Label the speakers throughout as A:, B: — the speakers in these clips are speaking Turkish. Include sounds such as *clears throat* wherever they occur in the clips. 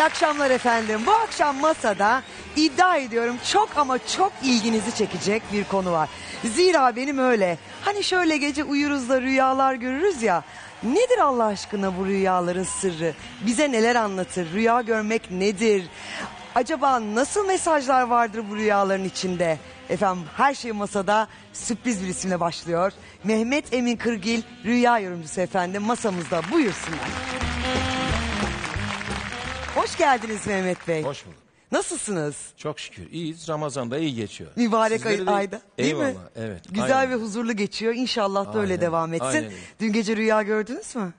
A: İyi akşamlar efendim. Bu akşam masada iddia ediyorum çok ama çok ilginizi çekecek bir konu var. Zira benim öyle. Hani şöyle gece uyuruz da rüyalar görürüz ya. Nedir Allah aşkına bu rüyaların sırrı? Bize neler anlatır? Rüya görmek nedir? Acaba nasıl mesajlar vardır bu rüyaların içinde? Efendim her şey masada sürpriz bir isimle başlıyor. Mehmet Emin Kırgil rüya yorumcusu efendim masamızda buyursunlar.
B: Hoş geldiniz Mehmet Bey. Hoş bulduk. Nasılsınız? Çok şükür iyiyiz. Ramazan'da iyi geçiyor. Mübarek ay, de- ayda. Değil mi? Eyvallah, evet, Güzel aynen.
A: ve huzurlu geçiyor. İnşallah da öyle devam etsin. aynen
B: Dün gece rüya gördünüz mü?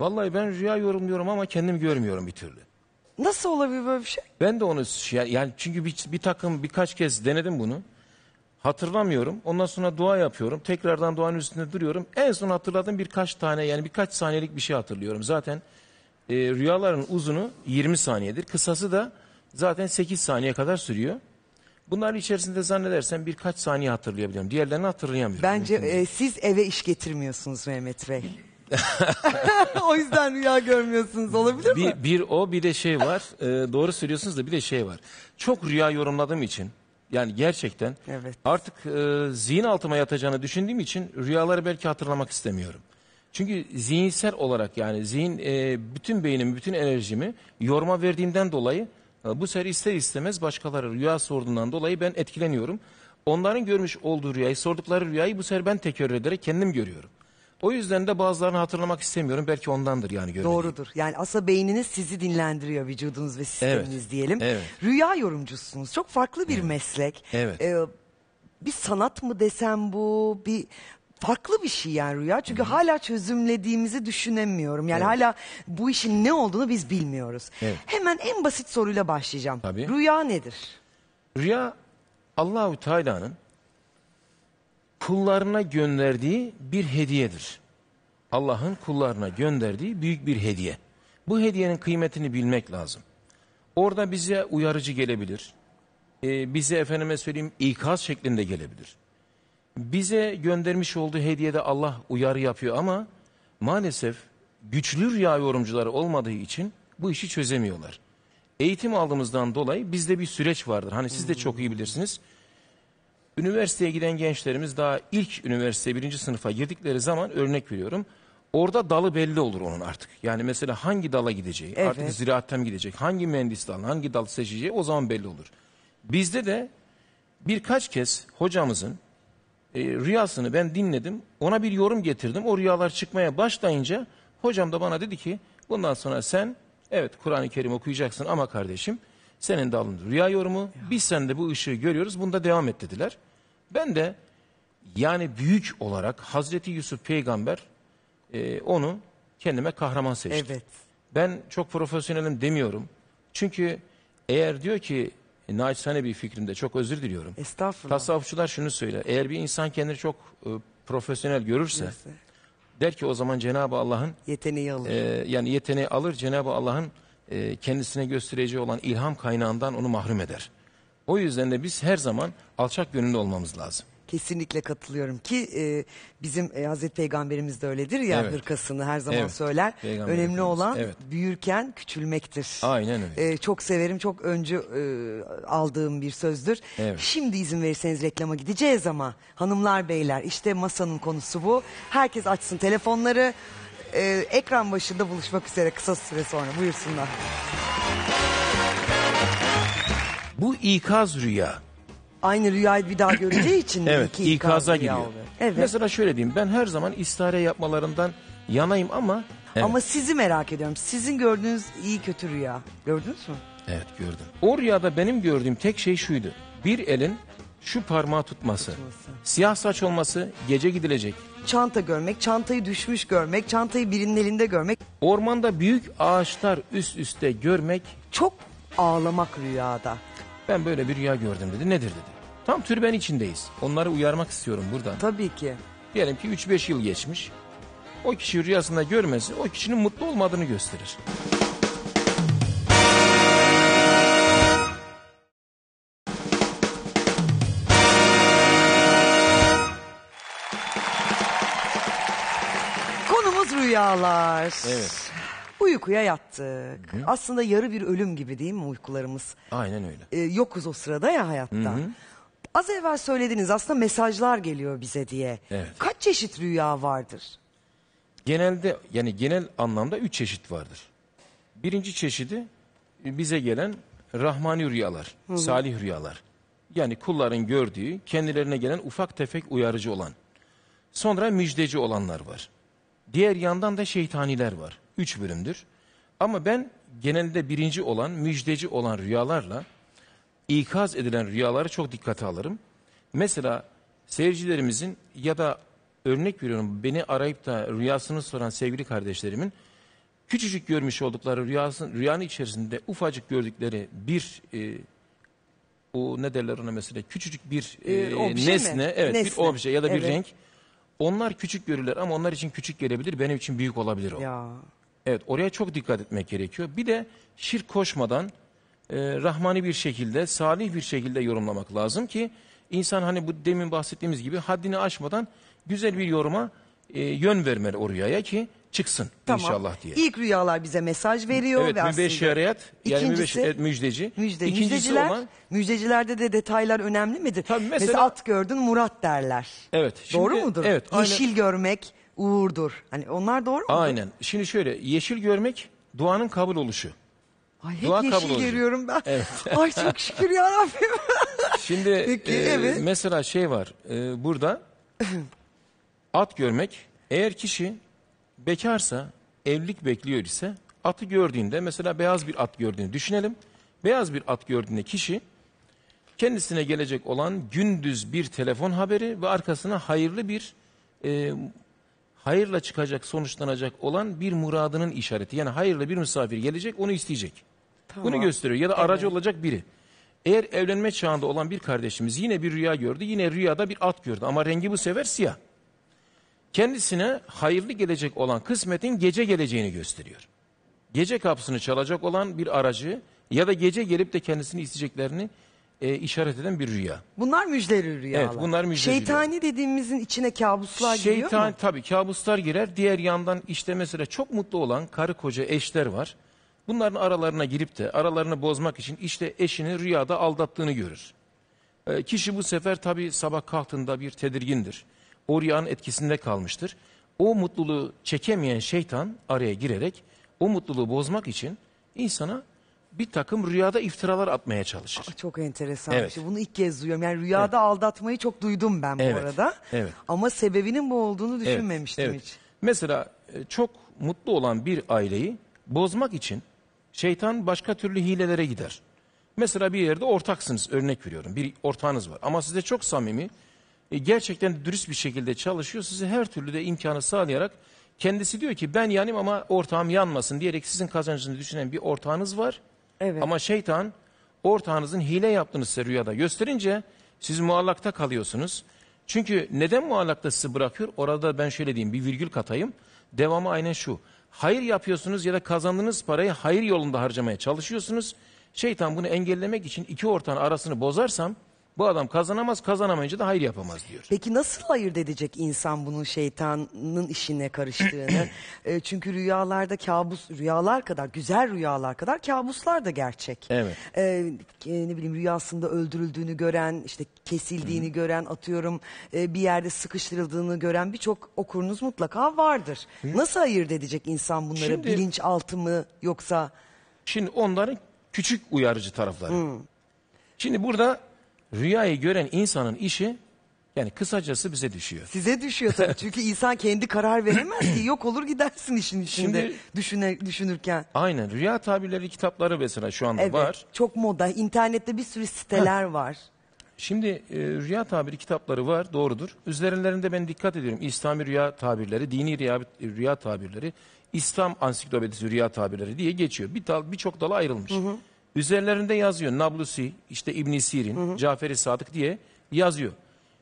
B: Vallahi ben rüya yorumluyorum ama kendim görmüyorum bir türlü. Nasıl olabilir böyle bir şey? Ben de onu yani çünkü bir, bir takım birkaç kez denedim bunu. Hatırlamıyorum. Ondan sonra dua yapıyorum. Tekrardan duanın üstünde duruyorum. En son hatırladığım birkaç tane yani birkaç saniyelik bir şey hatırlıyorum. Zaten e, rüyaların uzunu 20 saniyedir. Kısası da zaten 8 saniye kadar sürüyor. Bunlar içerisinde zannedersen birkaç saniye hatırlayabiliyorum. Diğerlerini hatırlayamıyorum. Bence e, siz eve iş getirmiyorsunuz Mehmet Bey. *laughs* o yüzden rüya görmüyorsunuz olabilir bir, mi? Bir o bir de şey var. E, doğru söylüyorsunuz da bir de şey var. Çok rüya yorumladığım için yani gerçekten evet. artık e, zihin altıma yatacağını düşündüğüm için rüyaları belki hatırlamak istemiyorum. Çünkü zihinsel olarak yani zihin e, bütün beynimi, bütün enerjimi yorma verdiğimden dolayı e, bu sefer ister istemez başkaları rüya sorduğundan dolayı ben etkileniyorum. Onların görmüş olduğu rüyayı, sordukları rüyayı bu sefer ben tekrar ederek kendim görüyorum. O yüzden de bazılarını hatırlamak istemiyorum. Belki ondandır yani görmediğim. Doğrudur.
A: Yani asa beyniniz sizi dinlendiriyor vücudunuz ve sisteminiz Evet. diyelim. Evet. Rüya yorumcusunuz. Çok farklı bir meslek. Evet. Ee, bir sanat mı desem bu, bir farklı bir şey yani rüya. Çünkü hala çözümlediğimizi düşünemiyorum. Yani hala bu işin ne olduğunu biz bilmiyoruz. Evet. Hemen en basit soruyla başlayacağım. Tabii. Rüya nedir?
B: Rüya Allahu Teala'nın kullarına gönderdiği bir hediyedir. Allah'ın kullarına gönderdiği büyük bir hediye. Bu hediyenin kıymetini bilmek lazım. Orada bize uyarıcı gelebilir. Ee, bize efendime söyleyeyim ikaz şeklinde gelebilir bize göndermiş olduğu hediyede Allah uyarı yapıyor ama maalesef güçlü rüya yorumcuları olmadığı için bu işi çözemiyorlar. Eğitim aldığımızdan dolayı bizde bir süreç vardır. Hani siz de çok iyi bilirsiniz. Üniversiteye giden gençlerimiz daha ilk üniversiteye birinci sınıfa girdikleri zaman örnek veriyorum. Orada dalı belli olur onun artık. Yani mesela hangi dala gideceği, evet. artık ziraatten mi gidecek, hangi mühendis dalına, hangi dal seçeceği o zaman belli olur. Bizde de birkaç kez hocamızın e, rüyasını ben dinledim. Ona bir yorum getirdim. O rüyalar çıkmaya başlayınca hocam da bana dedi ki bundan sonra sen evet Kur'an-ı Kerim okuyacaksın ama kardeşim senin de alındı rüya yorumu. Ya. Biz sende bu ışığı görüyoruz. Bunda devam et dediler. Ben de yani büyük olarak Hazreti Yusuf peygamber e, onu kendime kahraman seçtim. Evet. Ben çok profesyonelim demiyorum. Çünkü eğer diyor ki e, naçizane bir fikrimde çok özür diliyorum. Estağfurullah. Tasavvufçular şunu söyler. Eğer bir insan kendini çok e, profesyonel görürse Neyse. der ki o zaman Cenab-ı Allah'ın yeteneği alır. E, yani yeteneği alır Cenab-ı Allah'ın e, kendisine göstereceği olan ilham kaynağından onu mahrum eder. O yüzden de biz her zaman alçak gönüllü olmamız lazım. Kesinlikle katılıyorum
A: ki e, bizim e, Hazreti Peygamberimiz de öyledir ya evet. hırkasını her zaman evet. söyler. Önemli olan evet. büyürken küçülmektir.
B: Aynen öyle.
A: E, çok severim çok öncü e, aldığım bir sözdür. Evet. Şimdi izin verirseniz reklama gideceğiz ama hanımlar beyler işte masanın konusu bu. Herkes açsın telefonları e, ekran başında buluşmak üzere kısa süre sonra buyursunlar.
B: Bu ikaz rüya aynı rüyayı bir daha göreceği *clears throat* için evet, iki ikaza gidiyor. Evet. Mesela şöyle diyeyim ben her zaman istihare yapmalarından yanayım ama evet. Ama sizi
A: merak ediyorum. Sizin gördüğünüz iyi kötü rüya. Gördünüz mü?
B: Evet gördüm. O rüyada benim gördüğüm tek şey şuydu. Bir elin şu parmağı tutması, Tutması. siyah saç olması, gece gidilecek. Çanta görmek, çantayı
A: düşmüş görmek, çantayı birinin elinde görmek.
B: Ormanda büyük ağaçlar üst üste görmek Çok ağlamak rüyada. Ben böyle bir rüya gördüm dedi. Nedir dedi. Tam türben içindeyiz. Onları uyarmak istiyorum buradan. Tabii ki. Diyelim ki 3-5 yıl geçmiş. O kişi rüyasında görmesi o kişinin mutlu olmadığını gösterir.
A: Konumuz rüyalar. Evet. Uykuya yattık. Aslında yarı bir ölüm gibi değil mi uykularımız? Aynen öyle. Ee, yokuz o sırada ya hayatta. Az evvel söylediniz aslında mesajlar geliyor bize diye. Evet. Kaç çeşit rüya vardır?
B: Genelde yani genel anlamda üç çeşit vardır. Birinci çeşidi e, bize gelen rahmani rüyalar, salih rüyalar. Yani kulların gördüğü, kendilerine gelen ufak tefek uyarıcı olan. Sonra müjdeci olanlar var. Diğer yandan da şeytaniler var. Üç bölümdür. Ama ben genelde birinci olan, müjdeci olan rüyalarla ikaz edilen rüyaları çok dikkate alırım. Mesela seyircilerimizin ya da örnek veriyorum beni arayıp da rüyasını soran sevgili kardeşlerimin küçücük görmüş oldukları rüyasın, rüyanın içerisinde ufacık gördükleri bir e, o ne derler ona mesela küçücük bir e, e, nesne, mi? evet nesne. bir obje ya da evet. bir renk. Onlar küçük görürler ama onlar için küçük gelebilir, benim için büyük olabilir o. Ya. Evet oraya çok dikkat etmek gerekiyor. Bir de şirk koşmadan e, rahmani bir şekilde, salih bir şekilde yorumlamak lazım ki insan hani bu demin bahsettiğimiz gibi haddini aşmadan güzel bir yoruma e, yön vermeli o rüyaya ki çıksın Tamam. inşallah diye. İlk
A: rüyalar bize mesaj veriyor Evet ve aslında mübeşşeriyat yani İkincisi- evet,
B: müjdeci. müjde, müjdeciler, olan
A: müjdecilerde de detaylar önemli midir? Tabii mesela- at gördün Murat derler.
B: evet. Doğru mudur? Evet. Yeşil görmek, uğurdur. Hani onlar doğru mu? Aynen. Şimdi şöyle yeşil görmek duanın kabul oluşu. Ay hep Dua kabul yeşil olacak. görüyorum ben. Evet. *laughs* Ay çok şükür
A: ya Rabbim.
B: *laughs* Şimdi Peki, e, evet. mesela şey var e, burada *laughs* at görmek eğer kişi bekarsa evlilik bekliyor ise atı gördüğünde mesela beyaz bir at gördüğünü düşünelim. Beyaz bir at gördüğünde kişi kendisine gelecek olan gündüz bir telefon haberi ve arkasına hayırlı bir e, hayırla çıkacak, sonuçlanacak olan bir muradının işareti. Yani hayırla bir misafir gelecek, onu isteyecek. Tamam. Bunu gösteriyor. Ya da aracı olacak biri. Eğer evlenme çağında olan bir kardeşimiz yine bir rüya gördü, yine rüyada bir at gördü ama rengi bu sefer siyah. Kendisine hayırlı gelecek olan kısmetin gece geleceğini gösteriyor. Gece kapısını çalacak olan bir aracı ya da gece gelip de kendisini isteyeceklerini e, işaret eden bir rüya.
A: Bunlar müjdeli rüyalar. Evet bunlar müjdeli Şeytani rüya. dediğimizin içine kabuslar Şeytan, giriyor mu?
B: Tabii kabuslar girer. Diğer yandan işte mesela çok mutlu olan karı koca eşler var. Bunların aralarına girip de aralarını bozmak için işte eşini rüyada aldattığını görür. E, kişi bu sefer tabii sabah kalktığında bir tedirgindir. O rüyanın etkisinde kalmıştır. O mutluluğu çekemeyen şeytan araya girerek o mutluluğu bozmak için insana bir takım rüyada iftiralar atmaya çalışır.
A: Aa, Çok enteresan. Evet. bir şey. Bunu ilk kez duyuyorum. Yani rüyada aldatmayı çok duydum ben bu Evet, arada.
B: evet. Ama sebebinin bu olduğunu düşünmemiştim evet. hiç. Mesela e, çok mutlu olan bir aileyi bozmak için şeytan başka türlü hilelere gider. Mesela bir yerde ortaksınız örnek veriyorum. Bir ortağınız var ama size çok samimi, e, gerçekten dürüst bir şekilde çalışıyor. Size her türlü de imkanı sağlayarak kendisi diyor ki ben yanayım ama ortağım yanmasın diyerek sizin kazancını düşünen bir ortağınız var. Evet. Ama şeytan ortağınızın hile yaptığını size rüyada gösterince siz muallakta kalıyorsunuz. Çünkü neden muallakta sizi bırakıyor? Orada ben şöyle diyeyim bir virgül katayım. Devamı aynen şu. Hayır yapıyorsunuz ya da kazandığınız parayı hayır yolunda harcamaya çalışıyorsunuz. Şeytan bunu engellemek için iki ortağın arasını bozarsam bu adam kazanamaz, kazanamayınca da hayır yapamaz diyor. Peki nasıl hayır
A: edecek insan bunun şeytanın işine karıştığını? *clears throat* e, çünkü rüyalarda kabus, rüyalar kadar, güzel rüyalar kadar kabuslar da gerçek. Evet. Ee, e, ne bileyim rüyasında öldürüldüğünü gören, işte kesildiğini gören, atıyorum e, bir yerde sıkıştırıldığını gören birçok okurunuz mutlaka vardır. Nasıl ayırt edecek insan bunları? Şimdi-
B: Bilinçaltı mı yoksa... Şimdi onların küçük uyarıcı tarafları. Şimdi burada rüyayı gören insanın işi yani kısacası bize düşüyor.
A: Size düşüyor tabii. *laughs* Çünkü insan kendi karar veremez ki. Yok olur gidersin işin içinde Şimdi,
B: düşüne, düşünürken. Aynen. Rüya tabirleri kitapları mesela şu anda evet, var.
A: Çok moda. İnternette bir sürü siteler ha. var.
B: Şimdi e, rüya tabiri kitapları var. Doğrudur. Üzerlerinde ben dikkat ediyorum. İslami rüya tabirleri, dini rüya, rüya tabirleri, İslam ansiklopedisi rüya tabirleri diye geçiyor. Bir dal, birçok dala ayrılmış. Hı hı. Üzerlerinde yazıyor Nablusi, işte İbn Sirin, Caferi Sadık diye yazıyor.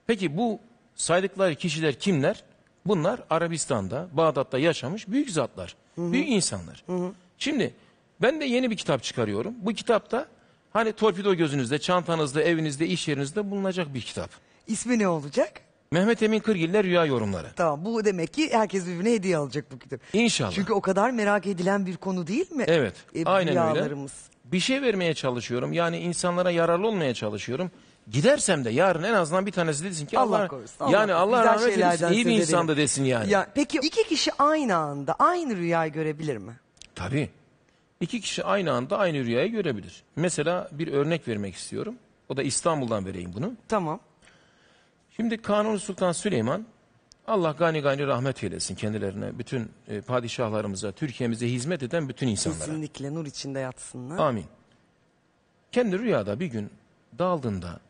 B: Peki bu saydıkları kişiler kimler? Bunlar Arabistan'da, Bağdat'ta yaşamış büyük zatlar, büyük insanlar. Şimdi ben de yeni bir kitap çıkarıyorum. Bu kitapta hani torpido gözünüzde, çantanızda, evinizde, iş yerinizde bulunacak bir kitap. İsmi ne olacak? Mehmet Emin Kırgiller Rüya Yorumları. Tamam bu demek ki herkes birbirine hediye alacak bu kitap. İnşallah. Çünkü o kadar merak edilen
A: bir konu değil mi? Evet. E, aynen öyle
B: bir şey vermeye çalışıyorum. Yani insanlara yararlı olmaya çalışıyorum. Gidersem de yarın en azından bir tanesi desin ki Allah, Allah korusun. Allah yani Allah rahmet eylesin iyi bir insandı desin yani. Ya,
A: peki iki kişi aynı anda aynı rüyayı görebilir mi?
B: Tabii. İki kişi aynı anda aynı rüyayı görebilir. Mesela bir örnek vermek istiyorum. O da İstanbul'dan vereyim bunu. Tamam. Şimdi Kanuni Sultan Süleyman Allah gani gani rahmet eylesin kendilerine, bütün e, padişahlarımıza, Türkiye'mize hizmet eden bütün insanlara.
A: Kesinlikle nur içinde yatsınlar. Amin.
B: Kendi rüyada bir gün daldığında,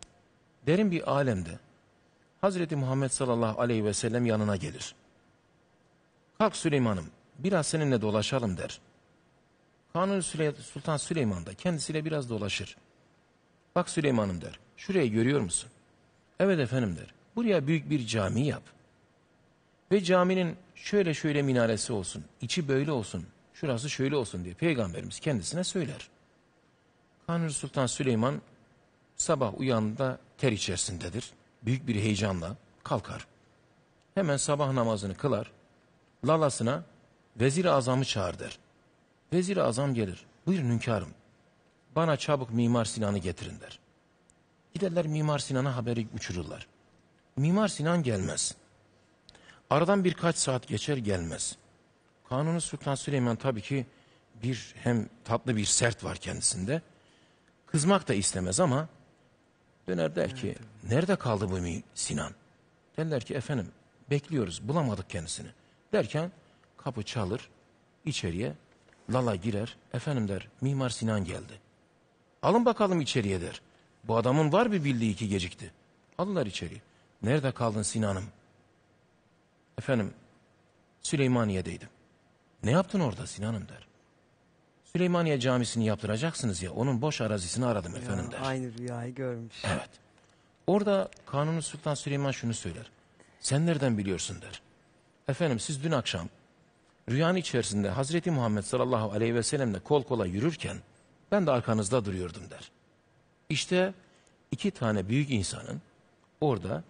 B: derin bir alemde, Hazreti Muhammed sallallahu aleyhi ve sellem yanına gelir. Kalk Süleyman'ım, biraz seninle dolaşalım der. Kanuni Süley Sultan Süleyman da kendisiyle biraz dolaşır. Bak Süleyman'ım der, şurayı görüyor musun? Evet efendim der, buraya büyük bir cami yap.'' Ve caminin şöyle şöyle minaresi olsun, içi böyle olsun, şurası şöyle olsun diye peygamberimiz kendisine söyler. Kanuni Sultan Süleyman sabah uyandığında ter içerisindedir. Büyük bir heyecanla kalkar. Hemen sabah namazını kılar. Lalasına Vezir-i Azam'ı çağır der. Vezir-i Azam gelir. Buyurun hünkârım. Bana çabuk Mimar Sinan'ı getirin der. Giderler Mimar Sinan'a haberi uçururlar. Mimar Sinan gelmez. Aradan birkaç saat geçer gelmez. Kanuni Sultan Süleyman tabii ki bir hem tatlı bir sert var kendisinde. Kızmak da istemez ama döner der ki evet. nerede kaldı bu Sinan? Derler ki efendim bekliyoruz bulamadık kendisini. Derken kapı çalır içeriye Lala girer efendim der Mimar Sinan geldi. Alın bakalım içeriye der. Bu adamın var bir bildiği ki gecikti. Alırlar içeri. Nerede kaldın Sinan'ım? Efendim Süleymaniye'deydim. Ne yaptın orada Sinan'ım der. Süleymaniye camisini yaptıracaksınız ya onun boş arazisini aradım efendim der. Aynı rüyayı görmüş. Evet. Orada Kanuni Sultan Süleyman şunu söyler. Sen nereden biliyorsun der. Efendim siz dün akşam rüyanın içerisinde Hazreti Muhammed sallallahu aleyhi ve sellemle kol kola yürürken ben de arkanızda duruyordum der. İşte iki tane büyük insanın orada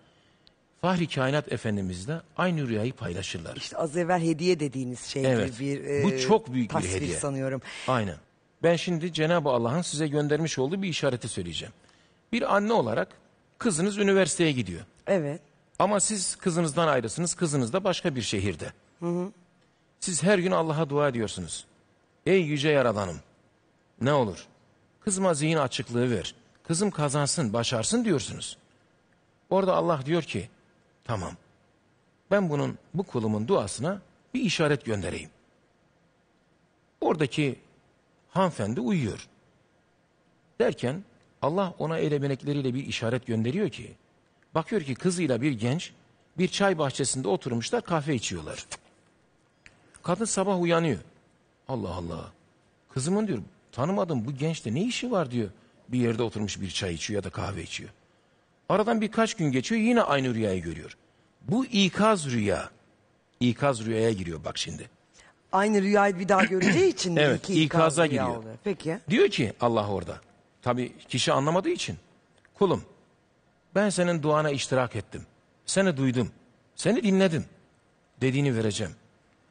B: Fahri Kainat Efendimizle aynı rüyayı paylaşırlar. İşte
A: az evvel hediye dediğiniz şey evet, bir e, bu çok büyük bir hediye. sanıyorum.
B: Aynen. Ben şimdi Cenab-ı Allah'ın size göndermiş olduğu bir işareti söyleyeceğim. Bir anne olarak kızınız üniversiteye gidiyor. Evet. Ama siz kızınızdan ayrısınız, kızınız da başka bir şehirde. Hı hı. Siz her gün Allah'a dua ediyorsunuz. Ey yüce yaradanım ne olur kızma zihin açıklığı ver. Kızım kazansın, başarsın diyorsunuz. Orada Allah diyor ki Tamam. Ben bunun bu kulumun duasına bir işaret göndereyim. Oradaki hanımefendi uyuyor. Derken Allah ona ele melekleriyle bir işaret gönderiyor ki bakıyor ki kızıyla bir genç bir çay bahçesinde oturmuşlar kahve içiyorlar. Kadın sabah uyanıyor. Allah Allah. Kızımın diyor tanımadım bu gençte ne işi var diyor. Bir yerde oturmuş bir çay içiyor ya da kahve içiyor. Aradan birkaç gün geçiyor yine aynı rüyayı görüyor. Bu ikaz rüya. İkaz rüyaya giriyor bak şimdi. Aynı rüyayı bir daha göreceği *clears throat* için de Evet, iki ikaz ikaza giriyor. oluyor. Peki. Diyor ki Allah orada. Tabi kişi anlamadığı için. Kulum ben senin duana iştirak ettim. Seni duydum. Seni dinledim. Dediğini vereceğim.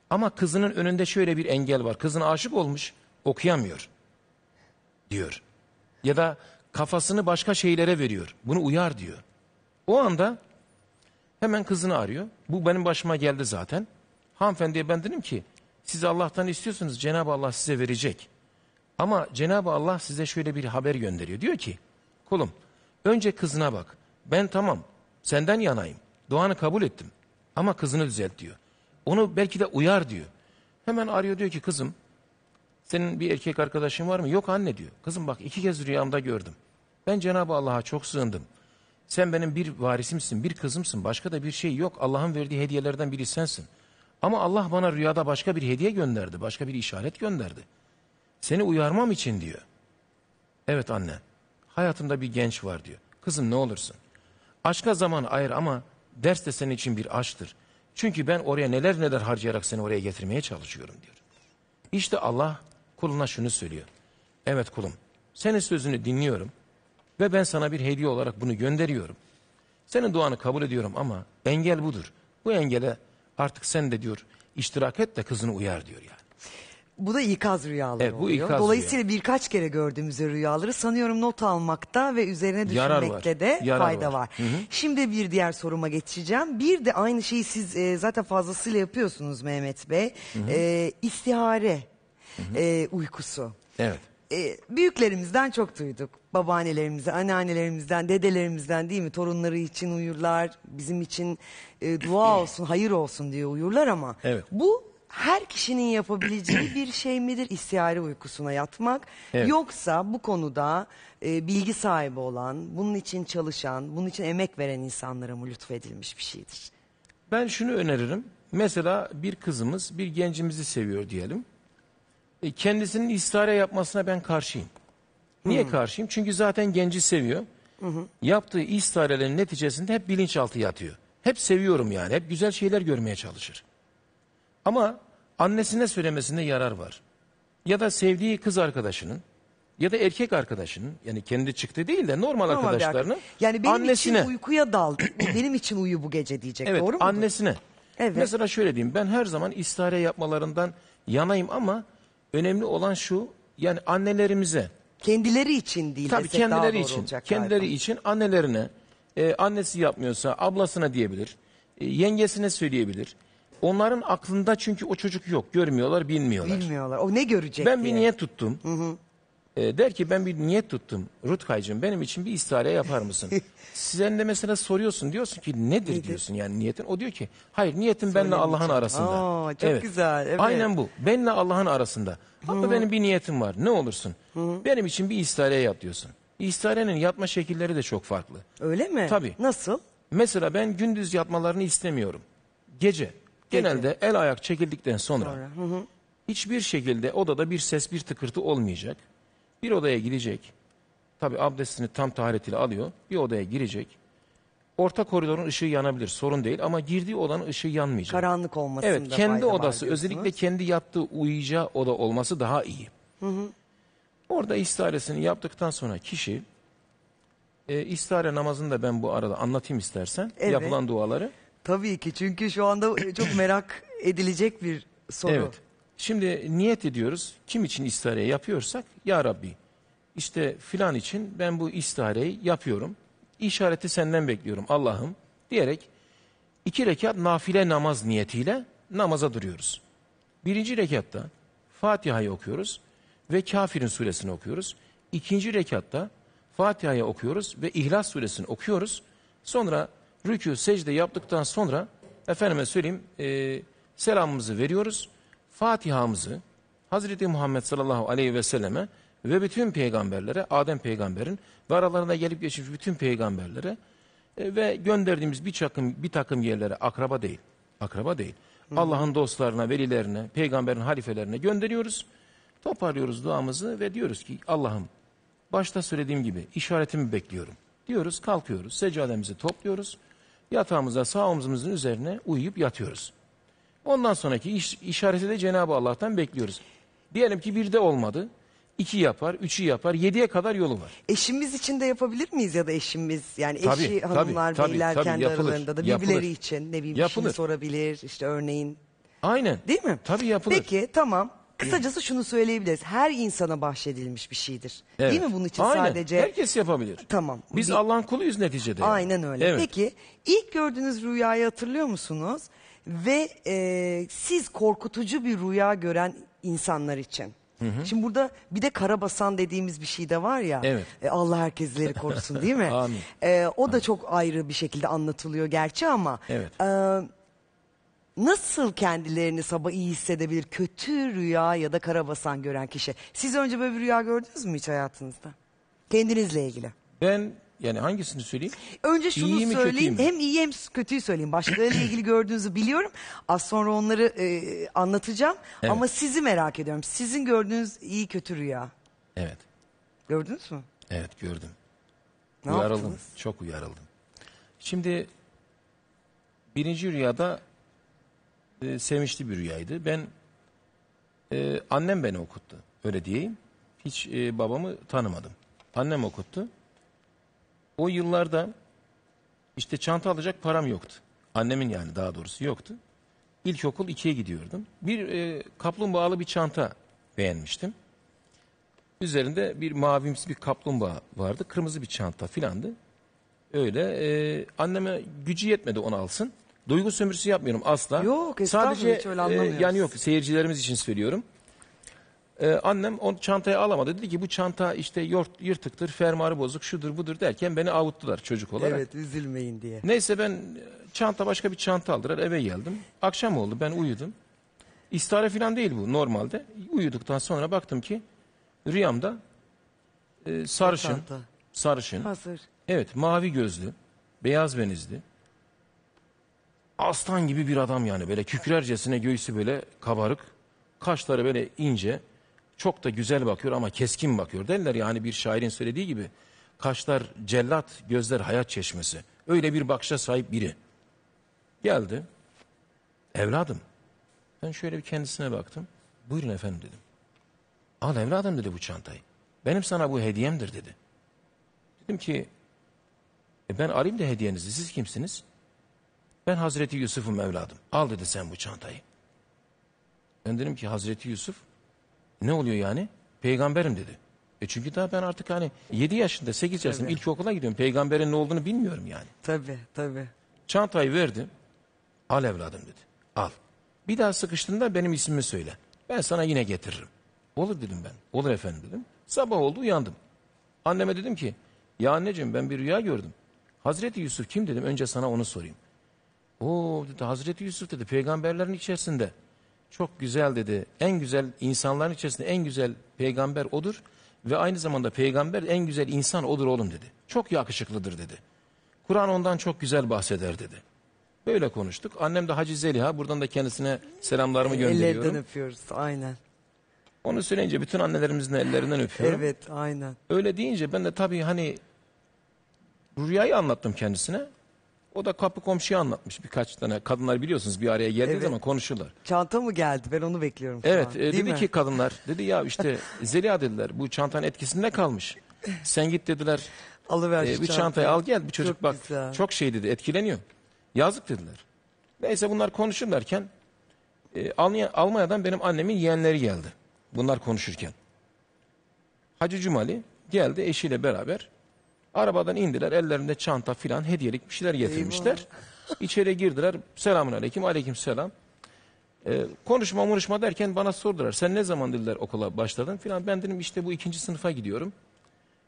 B: Ama kızının önünde şöyle bir engel var. Kızın aşık olmuş okuyamıyor. Diyor. Ya da kafasını başka şeylere veriyor. Bunu uyar diyor. O anda hemen kızını arıyor. Bu benim başıma geldi zaten. Hanımefendiye ben dedim ki siz Allah'tan istiyorsunuz Cenab-ı Allah size verecek. Ama Cenab-ı Allah size şöyle bir haber gönderiyor. Diyor ki kulum önce kızına bak. Ben tamam senden yanayım. Duanı kabul ettim. Ama kızını düzelt diyor. Onu belki de uyar diyor. Hemen arıyor diyor ki kızım senin bir erkek arkadaşın var mı? Yok anne diyor. Kızım bak iki kez rüyamda gördüm. Ben Cenab-ı Allah'a çok sığındım. Sen benim bir varisimsin, bir kızımsın. Başka da bir şey yok. Allah'ın verdiği hediyelerden biri sensin. Ama Allah bana rüyada başka bir hediye gönderdi. Başka bir işaret gönderdi. Seni uyarmam için diyor. Evet anne. Hayatımda bir genç var diyor. Kızım ne olursun. Aşka zaman ayır ama ders de senin için bir aşktır. Çünkü ben oraya neler neler harcayarak seni oraya getirmeye çalışıyorum diyor. İşte Allah kuluna şunu söylüyor. Evet kulum senin sözünü dinliyorum ve ben sana bir hediye olarak bunu gönderiyorum. Senin duanı kabul ediyorum ama engel budur. Bu engele artık sen de diyor iştirak et de kızını uyar diyor yani. Bu da ikaz rüyaları evet, bu oluyor. Ikaz Dolayısıyla
A: rüya. birkaç kere gördüğümüz rüyaları sanıyorum not almakta ve üzerine düşünmekte de Yarar fayda var. var. Hı hı. Şimdi bir diğer soruma geçeceğim. Bir de aynı şeyi siz e, zaten fazlasıyla yapıyorsunuz Mehmet Bey. Hı hı. E, istihare e, uykusu. Evet. E, büyüklerimizden çok duyduk. Babaannelerimizden, anneannelerimizden, dedelerimizden değil mi? Torunları için uyurlar, bizim için e, dua *clears throat* olsun, hayır olsun diye uyurlar ama Evet. bu her kişinin yapabileceği *clears throat* bir şey midir istihare uykusuna yatmak? Evet. Yoksa bu konuda e, bilgi sahibi olan, bunun için çalışan, bunun için emek veren insanlara mı lütfedilmiş bir şeydir?
B: Ben şunu öneririm. Mesela bir kızımız bir gencimizi seviyor diyelim. E, kendisinin istihare yapmasına ben karşıyım. Niye Hı. Hmm. karşıyım? Çünkü zaten genci seviyor. Hı hı. Yaptığı istiharelerin neticesinde hep bilinçaltı yatıyor. Hep seviyorum yani. Hep güzel şeyler görmeye çalışır. Ama annesine söylemesinde yarar var. Ya da sevdiği kız arkadaşının ya da erkek arkadaşının yani kendi çıktı değil de normal, normal arkadaşlarını yani benim annesine için uykuya daldı. benim için uyu bu gece diyecek evet, doğru mu? Annesine. Evet. Mesela şöyle diyeyim ben her zaman istihare yapmalarından yanayım ama Önemli olan şu yani annelerimize Kendileri için değil. tabii kendileri için kendileri galiba. için annelerine e, annesi yapmıyorsa ablasına diyebilir. e, yengesine söyleyebilir. Onların aklında çünkü o çocuk yok. Görmüyorlar, bilmiyorlar. Bilmiyorlar. O ne görecek Ben bir diye. niyet tuttum. E, der ki ben bir niyet tuttum. Rutkaycığım benim için bir istihare yapar mısın? *laughs* Sen de mesela soruyorsun diyorsun ki nedir, nedir? diyorsun yani niyetin. O diyor ki hayır niyetim benle Allah'ın arasında. Aa, çok evet. güzel. Evet. Aynen bu. Benle Allah'ın arasında. Ama benim bir niyetim var ne olursun. Hı. Benim için bir istihare yat diyorsun. İstiharenin yatma şekilleri de çok farklı. Öyle mi? Tabii. Nasıl? Mesela ben gündüz yatmalarını istemiyorum. Gece. Genelde el ayak çekildikten sonra, sonra. hiçbir şekilde odada bir ses bir tıkırtı olmayacak. Bir odaya girecek. Tabi abdestini tam taharetiyle alıyor. Bir odaya girecek. Orta koridorun ışığı yanabilir. Sorun değil ama girdiği odanın ışığı yanmayacak. Karanlık olmasında Evet kendi odası özellikle kendi yattığı uyuyacağı oda olması daha iyi. Orada istaresini yaptıktan sonra kişi e, istihare namazını da ben bu arada anlatayım istersen. Evet. Yapılan duaları. Tabii ki çünkü şu anda çok merak edilecek bir soru. Evet. Şimdi niyet ediyoruz. Kim için istihareyi yapıyorsak ya Rabbi işte filan için ben bu istihareyi yapıyorum. İşareti senden bekliyorum Allah'ım diyerek iki rekat nafile namaz niyetiyle namaza duruyoruz. Birinci rekatta Fatiha'yı okuyoruz ve Kafirin suresini okuyoruz. İkinci rekatta Fatiha'yı okuyoruz ve İhlas suresini okuyoruz. Sonra rükû secde yaptıktan sonra efendime söyleyeyim e, selamımızı veriyoruz Fatiha'mızı Hazreti Muhammed sallallahu aleyhi ve selleme ve bütün peygamberlere, Adem peygamberin ve aralarında gelip geçmiş bütün peygamberlere e, ve gönderdiğimiz bir takım, bir takım yerlere akraba değil, akraba değil. Allah'ın dostlarına, velilerine, peygamberin halifelerine gönderiyoruz. Toparlıyoruz duamızı ve diyoruz ki Allah'ım başta söylediğim gibi işaretimi bekliyorum. Diyoruz kalkıyoruz, seccademizi topluyoruz. Yatağımıza sağ omzumuzun üzerine uyuyup yatıyoruz. Ondan sonraki iş, işareti de Cenab-ı Allah'tan bekliyoruz. Diyelim ki bir de olmadı. iki yapar, üçü yapar, yediye kadar yolu var. Eşimiz için de yapabilir miyiz ya da eşimiz yani eşi tabii, hanımlar tabii, beyler tabii, kendi yapılır, aralarında da yapılır. için ne bileyim Yapılır. işini
A: sorabilir işte örneğin Aynen. değil mi? Tabii yapılır. Peki tamam. *clears throat* Kısacası şunu söyleyebiliriz. Her insana bahşedilmiş bir şeydir. Değil mi bunun için Aynen. sadece? Herkes yapabilir. Tamam.
B: Biz Bir- Allah'ın kuluyuz neticede. yani. Aynen öyle. Evet.
A: Peki ilk gördüğünüz rüyayı hatırlıyor musunuz? ve e, siz korkutucu bir rüya gören insanlar için. Şimdi burada bir de karabasan dediğimiz bir şey de var ya. Evet. E, Allah herkesleri korusun değil mi? *laughs* Amin. E, o da çok ayrı bir şekilde anlatılıyor gerçi ama. Evet. E, nasıl kendilerini sabah iyi hissedebilir kötü rüya ya da karabasan gören kişi? Siz önce böyle bir rüya gördünüz mü hiç hayatınızda? Kendinizle ilgili. Ben
B: yani hangisini söyleyeyim? Önce şunu iyi söyleyeyim. Hem
A: iyi hem kötüyü söyleyeyim. Başkalarıyla ilgili gördüğünüzü biliyorum. Az sonra onları e, anlatacağım. Evet. Ama sizi merak ediyorum. Sizin gördüğünüz iyi kötü rüya. Evet. Gördünüz mü?
B: Evet gördüm.
A: Ne uyarıldım. Yaptınız?
B: Çok uyarıldım. Şimdi birinci rüyada e, sevinçli bir rüyaydı. Ben e, annem beni okuttu. Öyle diyeyim. Hiç e, babamı tanımadım. Annem okuttu. O yıllarda işte çanta alacak param yoktu. Annemin yani daha doğrusu yoktu. İlkokul 2'ye gidiyordum. Bir e, kaplumbağalı bir çanta beğenmiştim. Üzerinde bir mavimsi bir kaplumbağa vardı. Kırmızı bir çanta filandı. Öyle. E, anneme gücü yetmedi onu alsın. Duygu sömürüsü yapmıyorum asla. Yok estağfurullah Sadece, hiç öyle e, anlamıyoruz. E, yani yok seyircilerimiz için söylüyorum. Ee, annem onu çantaya alamadı. Dedi ki bu çanta işte yort, yırtıktır, fermuarı bozuk, şudur budur derken beni avuttular çocuk olarak. Evet
A: üzülmeyin diye.
B: Neyse ben e, çanta başka bir çanta aldılar eve geldim. Akşam oldu ben uyudum. İstihare falan değil bu normalde. Uyuduktan sonra baktım ki rüyamda e, sarışın, Çanta. sarışın, Hazır. evet mavi gözlü, beyaz benizli, aslan gibi bir adam yani böyle kükrercesine göğsü böyle kabarık, kaşları böyle ince, çok da güzel bakıyor ama keskin bakıyor derler yani bir şairin söylediği gibi kaşlar cellat gözler hayat çeşmesi öyle bir bakışa sahip biri geldi evladım ben şöyle bir kendisine baktım buyurun efendim dedim al evladım dedi bu çantayı benim sana bu hediyemdir dedi dedim ki e ben alayım da hediyenizi siz kimsiniz ben Hazreti Yusuf'um evladım al dedi sen bu çantayı ben dedim ki Hazreti Yusuf ne oluyor yani? Peygamberim dedi. E çünkü daha ben artık hani 7 yaşında 8 yaşında ilkokula gidiyorum. Peygamberin ne olduğunu bilmiyorum yani. Tabii tabii. Çantayı verdim. Al evladım dedi. Al. Bir daha sıkıştığında benim ismimi söyle. Ben sana yine getiririm. Olur dedim ben. Olur efendim dedim. Sabah oldu uyandım. Anneme dedim ki ya anneciğim ben bir rüya gördüm. Hazreti Yusuf kim dedim önce sana onu sorayım. Oo dedi Hazreti Yusuf dedi peygamberlerin içerisinde çok güzel dedi. En güzel insanların içerisinde en güzel peygamber odur ve aynı zamanda peygamber en güzel insan odur oğlum dedi. Çok yakışıklıdır dedi. Kur'an ondan çok güzel bahseder dedi. Böyle konuştuk. Annem de Hacı Zeliha. Buradan da kendisine selamlarımı gönderiyorum. Ellerinden
A: öpüyoruz aynen.
B: Onu söyleyince bütün annelerimizin ellerinden öpüyorum. Evet aynen. Öyle deyince ben de tabii hani rüyayı anlattım kendisine. O da kapı komşuya anlatmış birkaç tane. Kadınlar biliyorsunuz bir araya geldiği Evet. zaman konuşurlar.
A: Çanta mı geldi? Ben onu bekliyorum. Evet e, dedi mi? ki
B: kadınlar *laughs* dedi ya işte Zeliha dediler bu çantanın etkisinde kalmış. Sen git dediler Alıver e, bir çantayı al gel bir çocuk Çok bak güzel. çok şey dedi etkileniyor. Yazık dediler. Neyse bunlar konuşurlarken e, Almanya- Almanya'dan benim annemin yeğenleri geldi. Bunlar konuşurken. Hacı Cumali geldi eşiyle beraber Arabadan indiler ellerinde çanta filan hediyelik bir şeyler getirmişler. Eyvah. İçeriye girdiler. Selamun aleyküm aleyküm selam. Ee, konuşma konuşma derken bana sordular. Sen ne zaman dediler okula başladın filan. Ben dedim işte bu ikinci sınıfa gidiyorum.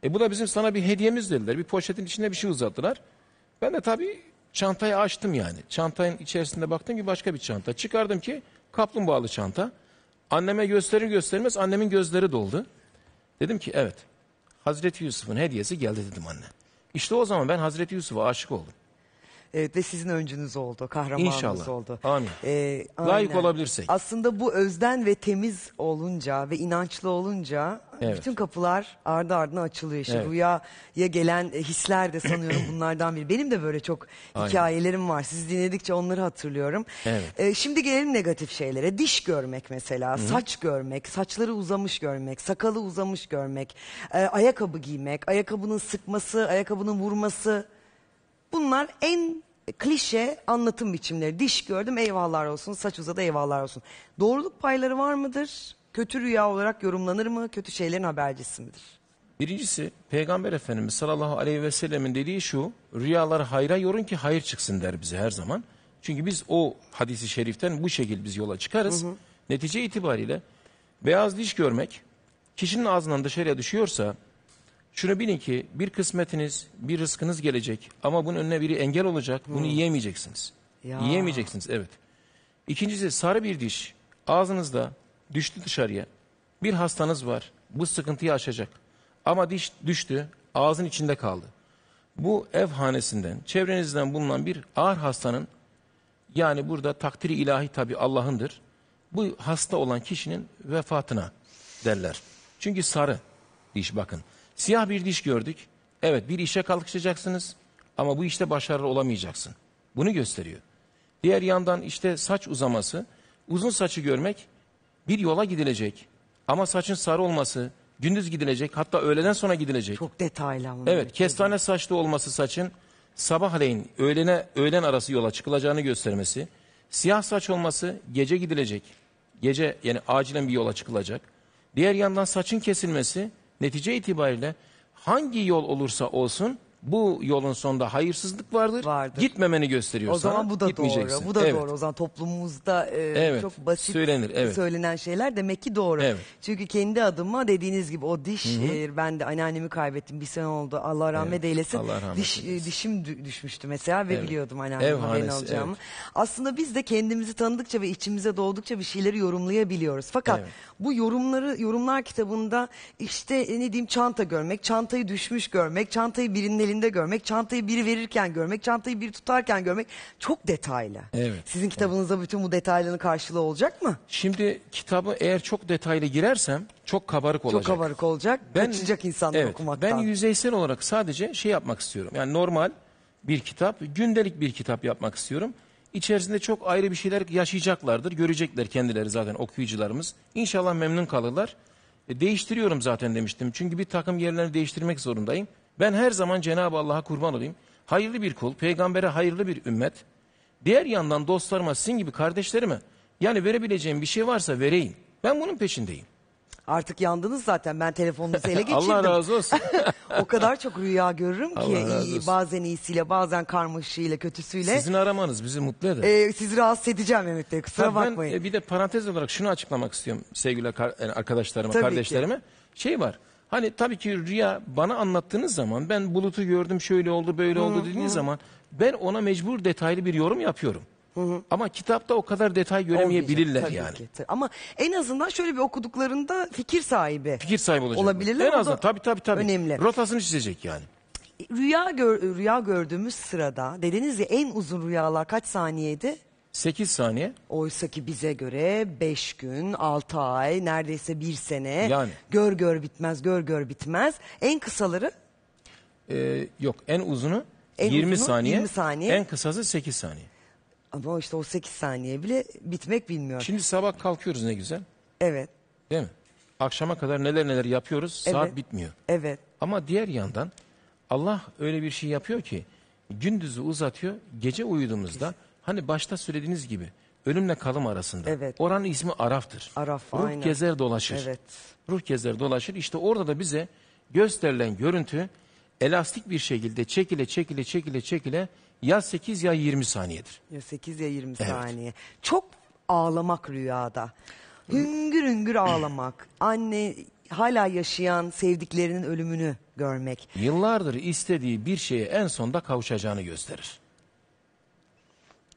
B: E bu da bizim sana bir hediyemiz dediler. Bir poşetin içinde bir şey uzattılar. Ben de tabii çantayı açtım yani. Çantanın içerisinde baktım ki başka bir çanta. Çıkardım ki kaplumbağalı çanta. Anneme gösterir göstermez annemin gözleri doldu. Dedim ki evet Hazreti Yusuf'un hediyesi geldi dedim anne. İşte o zaman ben Hazreti Yusuf'a aşık oldum
A: e, de sizin öncünüz oldu, kahramanınız İnşallah. oldu.
B: Amin. E, Layık olabilirsek.
A: Aslında bu özden ve temiz olunca ve inançlı olunca Evet. bütün kapılar ardı ardına açılıyor. İşte Evet. rüyaya gelen hisler de sanıyorum *clears throat* bunlardan biri. Benim de böyle çok hikayelerim var. Siz dinledikçe onları hatırlıyorum. Evet. E, şimdi gelelim negatif şeylere. Diş görmek mesela, saç görmek, saçları uzamış görmek, sakalı uzamış görmek, e, ayakkabı giymek, ayakkabının sıkması, ayakkabının vurması Bunlar en klişe anlatım biçimleri. Diş gördüm eyvallah olsun, saç uzadı eyvallah olsun. Doğruluk payları var mıdır? Kötü rüya olarak yorumlanır mı? Kötü şeylerin habercisi midir?
B: Birincisi Peygamber Efendimiz sallallahu aleyhi ve sellemin dediği şu rüyalar hayra yorun ki hayır çıksın der bize her zaman. Çünkü biz o hadisi şeriften bu şekilde biz yola çıkarız. Hı hı. Netice itibariyle beyaz diş görmek kişinin ağzından dışarıya düşüyorsa şunu bilin ki bir kısmetiniz, bir rızkınız gelecek ama bunun önüne biri engel olacak. Bunu hmm. yiyemeyeceksiniz. Ya. Yiyemeyeceksiniz evet. İkincisi sarı bir diş ağzınızda düştü dışarıya. Bir hastanız var. Bu sıkıntıyı aşacak. Ama diş düştü, ağzın içinde kaldı. Bu ev hanesinden, çevrenizden bulunan bir ağır hastanın yani burada takdiri ilahi tabi Allah'ındır. Bu hasta olan kişinin vefatına derler. Çünkü sarı diş bakın. Siyah bir diş gördük. Evet bir işe kalkışacaksınız ama bu işte başarılı olamayacaksın. Bunu gösteriyor. Diğer yandan işte saç uzaması, uzun saçı görmek bir yola gidilecek. Ama saçın sarı olması, gündüz gidilecek hatta öğleden sonra gidilecek. Çok
A: detaylı ama. Evet
B: kestane saçlı olması saçın sabahleyin öğlene öğlen arası yola çıkılacağını göstermesi. Siyah saç olması gece gidilecek. Gece yani acilen bir yola çıkılacak. Diğer yandan saçın kesilmesi Netice itibariyle hangi yol olursa olsun bu yolun sonunda hayırsızlık vardır. vardır. Gitmemeni gösteriyor O sana. zaman bu da doğru. Bu da Evet. doğru. O zaman
A: toplumumuzda e, Evet, çok basit söylenir, evet. söylenen şeyler demek ki doğru. Evet. Çünkü kendi adıma dediğiniz gibi o diş e, ben de anneannemi kaybettim bir sene oldu. Allah rahmet Evet, eylesin. Allah rahmet diş, e, eylesin. dişim düşmüştü mesela ve Evet. biliyordum Ev anneannemin haberini hanesi, alacağımı. Aslında biz de kendimizi tanıdıkça ve içimize doldukça bir şeyleri yorumlayabiliyoruz. Fakat Evet bu yorumları yorumlar kitabında işte e, ne diyeyim çanta görmek, çantayı düşmüş görmek, çantayı birinin elinde görmek, çantayı biri verirken görmek, çantayı biri tutarken görmek çok detaylı. Evet. Sizin kitabınızda evet. bütün bu detayların karşılığı olacak mı?
B: Şimdi kitabı eğer çok detaylı girersem çok kabarık olacak. Çok kabarık olacak. Ben, Kaçacak insanlar evet, okumaktan. Ben yüzeysel olarak sadece şey yapmak istiyorum. Yani normal bir kitap, gündelik bir kitap yapmak istiyorum. İçerisinde çok ayrı bir şeyler yaşayacaklardır. Görecekler kendileri zaten okuyucularımız. İnşallah memnun kalırlar. E, değiştiriyorum zaten demiştim. Çünkü bir takım yerlerini değiştirmek zorundayım. Ben her zaman Cenab-ı Allah'a kurban olayım. Hayırlı bir kul, peygambere hayırlı bir ümmet. Diğer yandan dostlarıma, sizin gibi kardeşlerime yani verebileceğim bir şey varsa vereyim. Ben bunun peşindeyim. Artık
A: yandınız zaten ben telefonunuzu ele *laughs* geçirdim. Allah razı
B: olsun. *laughs* o kadar çok rüya görürüm ki iyi,
A: bazen iyisiyle bazen karmaşığıyla kötüsüyle. Sizin
B: aramanız bizi mutlu eder. Ee,
A: sizi rahatsız edeceğim Mehmet Bey kusura Tabii bakmayın. Ben,
B: bir de parantez olarak şunu açıklamak istiyorum sevgili e, arkadaşlarıma tabii kardeşlerime. Ki. Şey var Hani tabii ki rüya bana anlattığınız zaman ben bulutu gördüm şöyle oldu böyle oldu dediğiniz zaman ben ona mecbur detaylı bir yorum yapıyorum. Hı hı. Ama kitapta o kadar detay göremeyebilirler yani. Ki. Ama en azından şöyle bir okuduklarında fikir sahibi. Fikir sahibi olacak. Olabilirler. En azından tabii tabii tabii. Önemli. Rotasını çizecek yani.
A: Rüya gör, rüya gördüğümüz sırada dediniz ya en uzun rüyalar kaç saniyeydi?
B: 8 saniye.
A: Oysa ki bize göre 5 gün, 6 ay, neredeyse 1 sene. Yani. Gör gör bitmez, gör gör bitmez. En kısaları? Ee, yok
B: en uzunu en 20 uzunu, saniye. 20 saniye. En kısası 8 saniye.
A: Ama işte o 8 saniye bile bitmek bilmiyor. Şimdi
B: sabah kalkıyoruz ne güzel. Evet. Değil mi? Akşama kadar neler neler yapıyoruz Evet. saat bitmiyor. Evet. Ama diğer yandan Allah öyle bir şey yapıyor ki gündüzü uzatıyor gece uyuduğumuzda hani başta söylediğiniz gibi ölümle kalım arasında. Evet. Oranın ismi Araf'tır. Araf, Ruh aynen. gezer dolaşır. Evet. Ruh gezer dolaşır. İşte orada da bize gösterilen görüntü elastik bir şekilde çekile çekile çekile çekile ya 8 ya 20 saniyedir.
A: Ya 8 ya 20 Evet. saniye. Çok ağlamak rüyada. Hüngür hüngür ağlamak. *clears throat* Anne hala yaşayan sevdiklerinin ölümünü görmek.
B: Yıllardır istediği bir şeye en sonda kavuşacağını gösterir.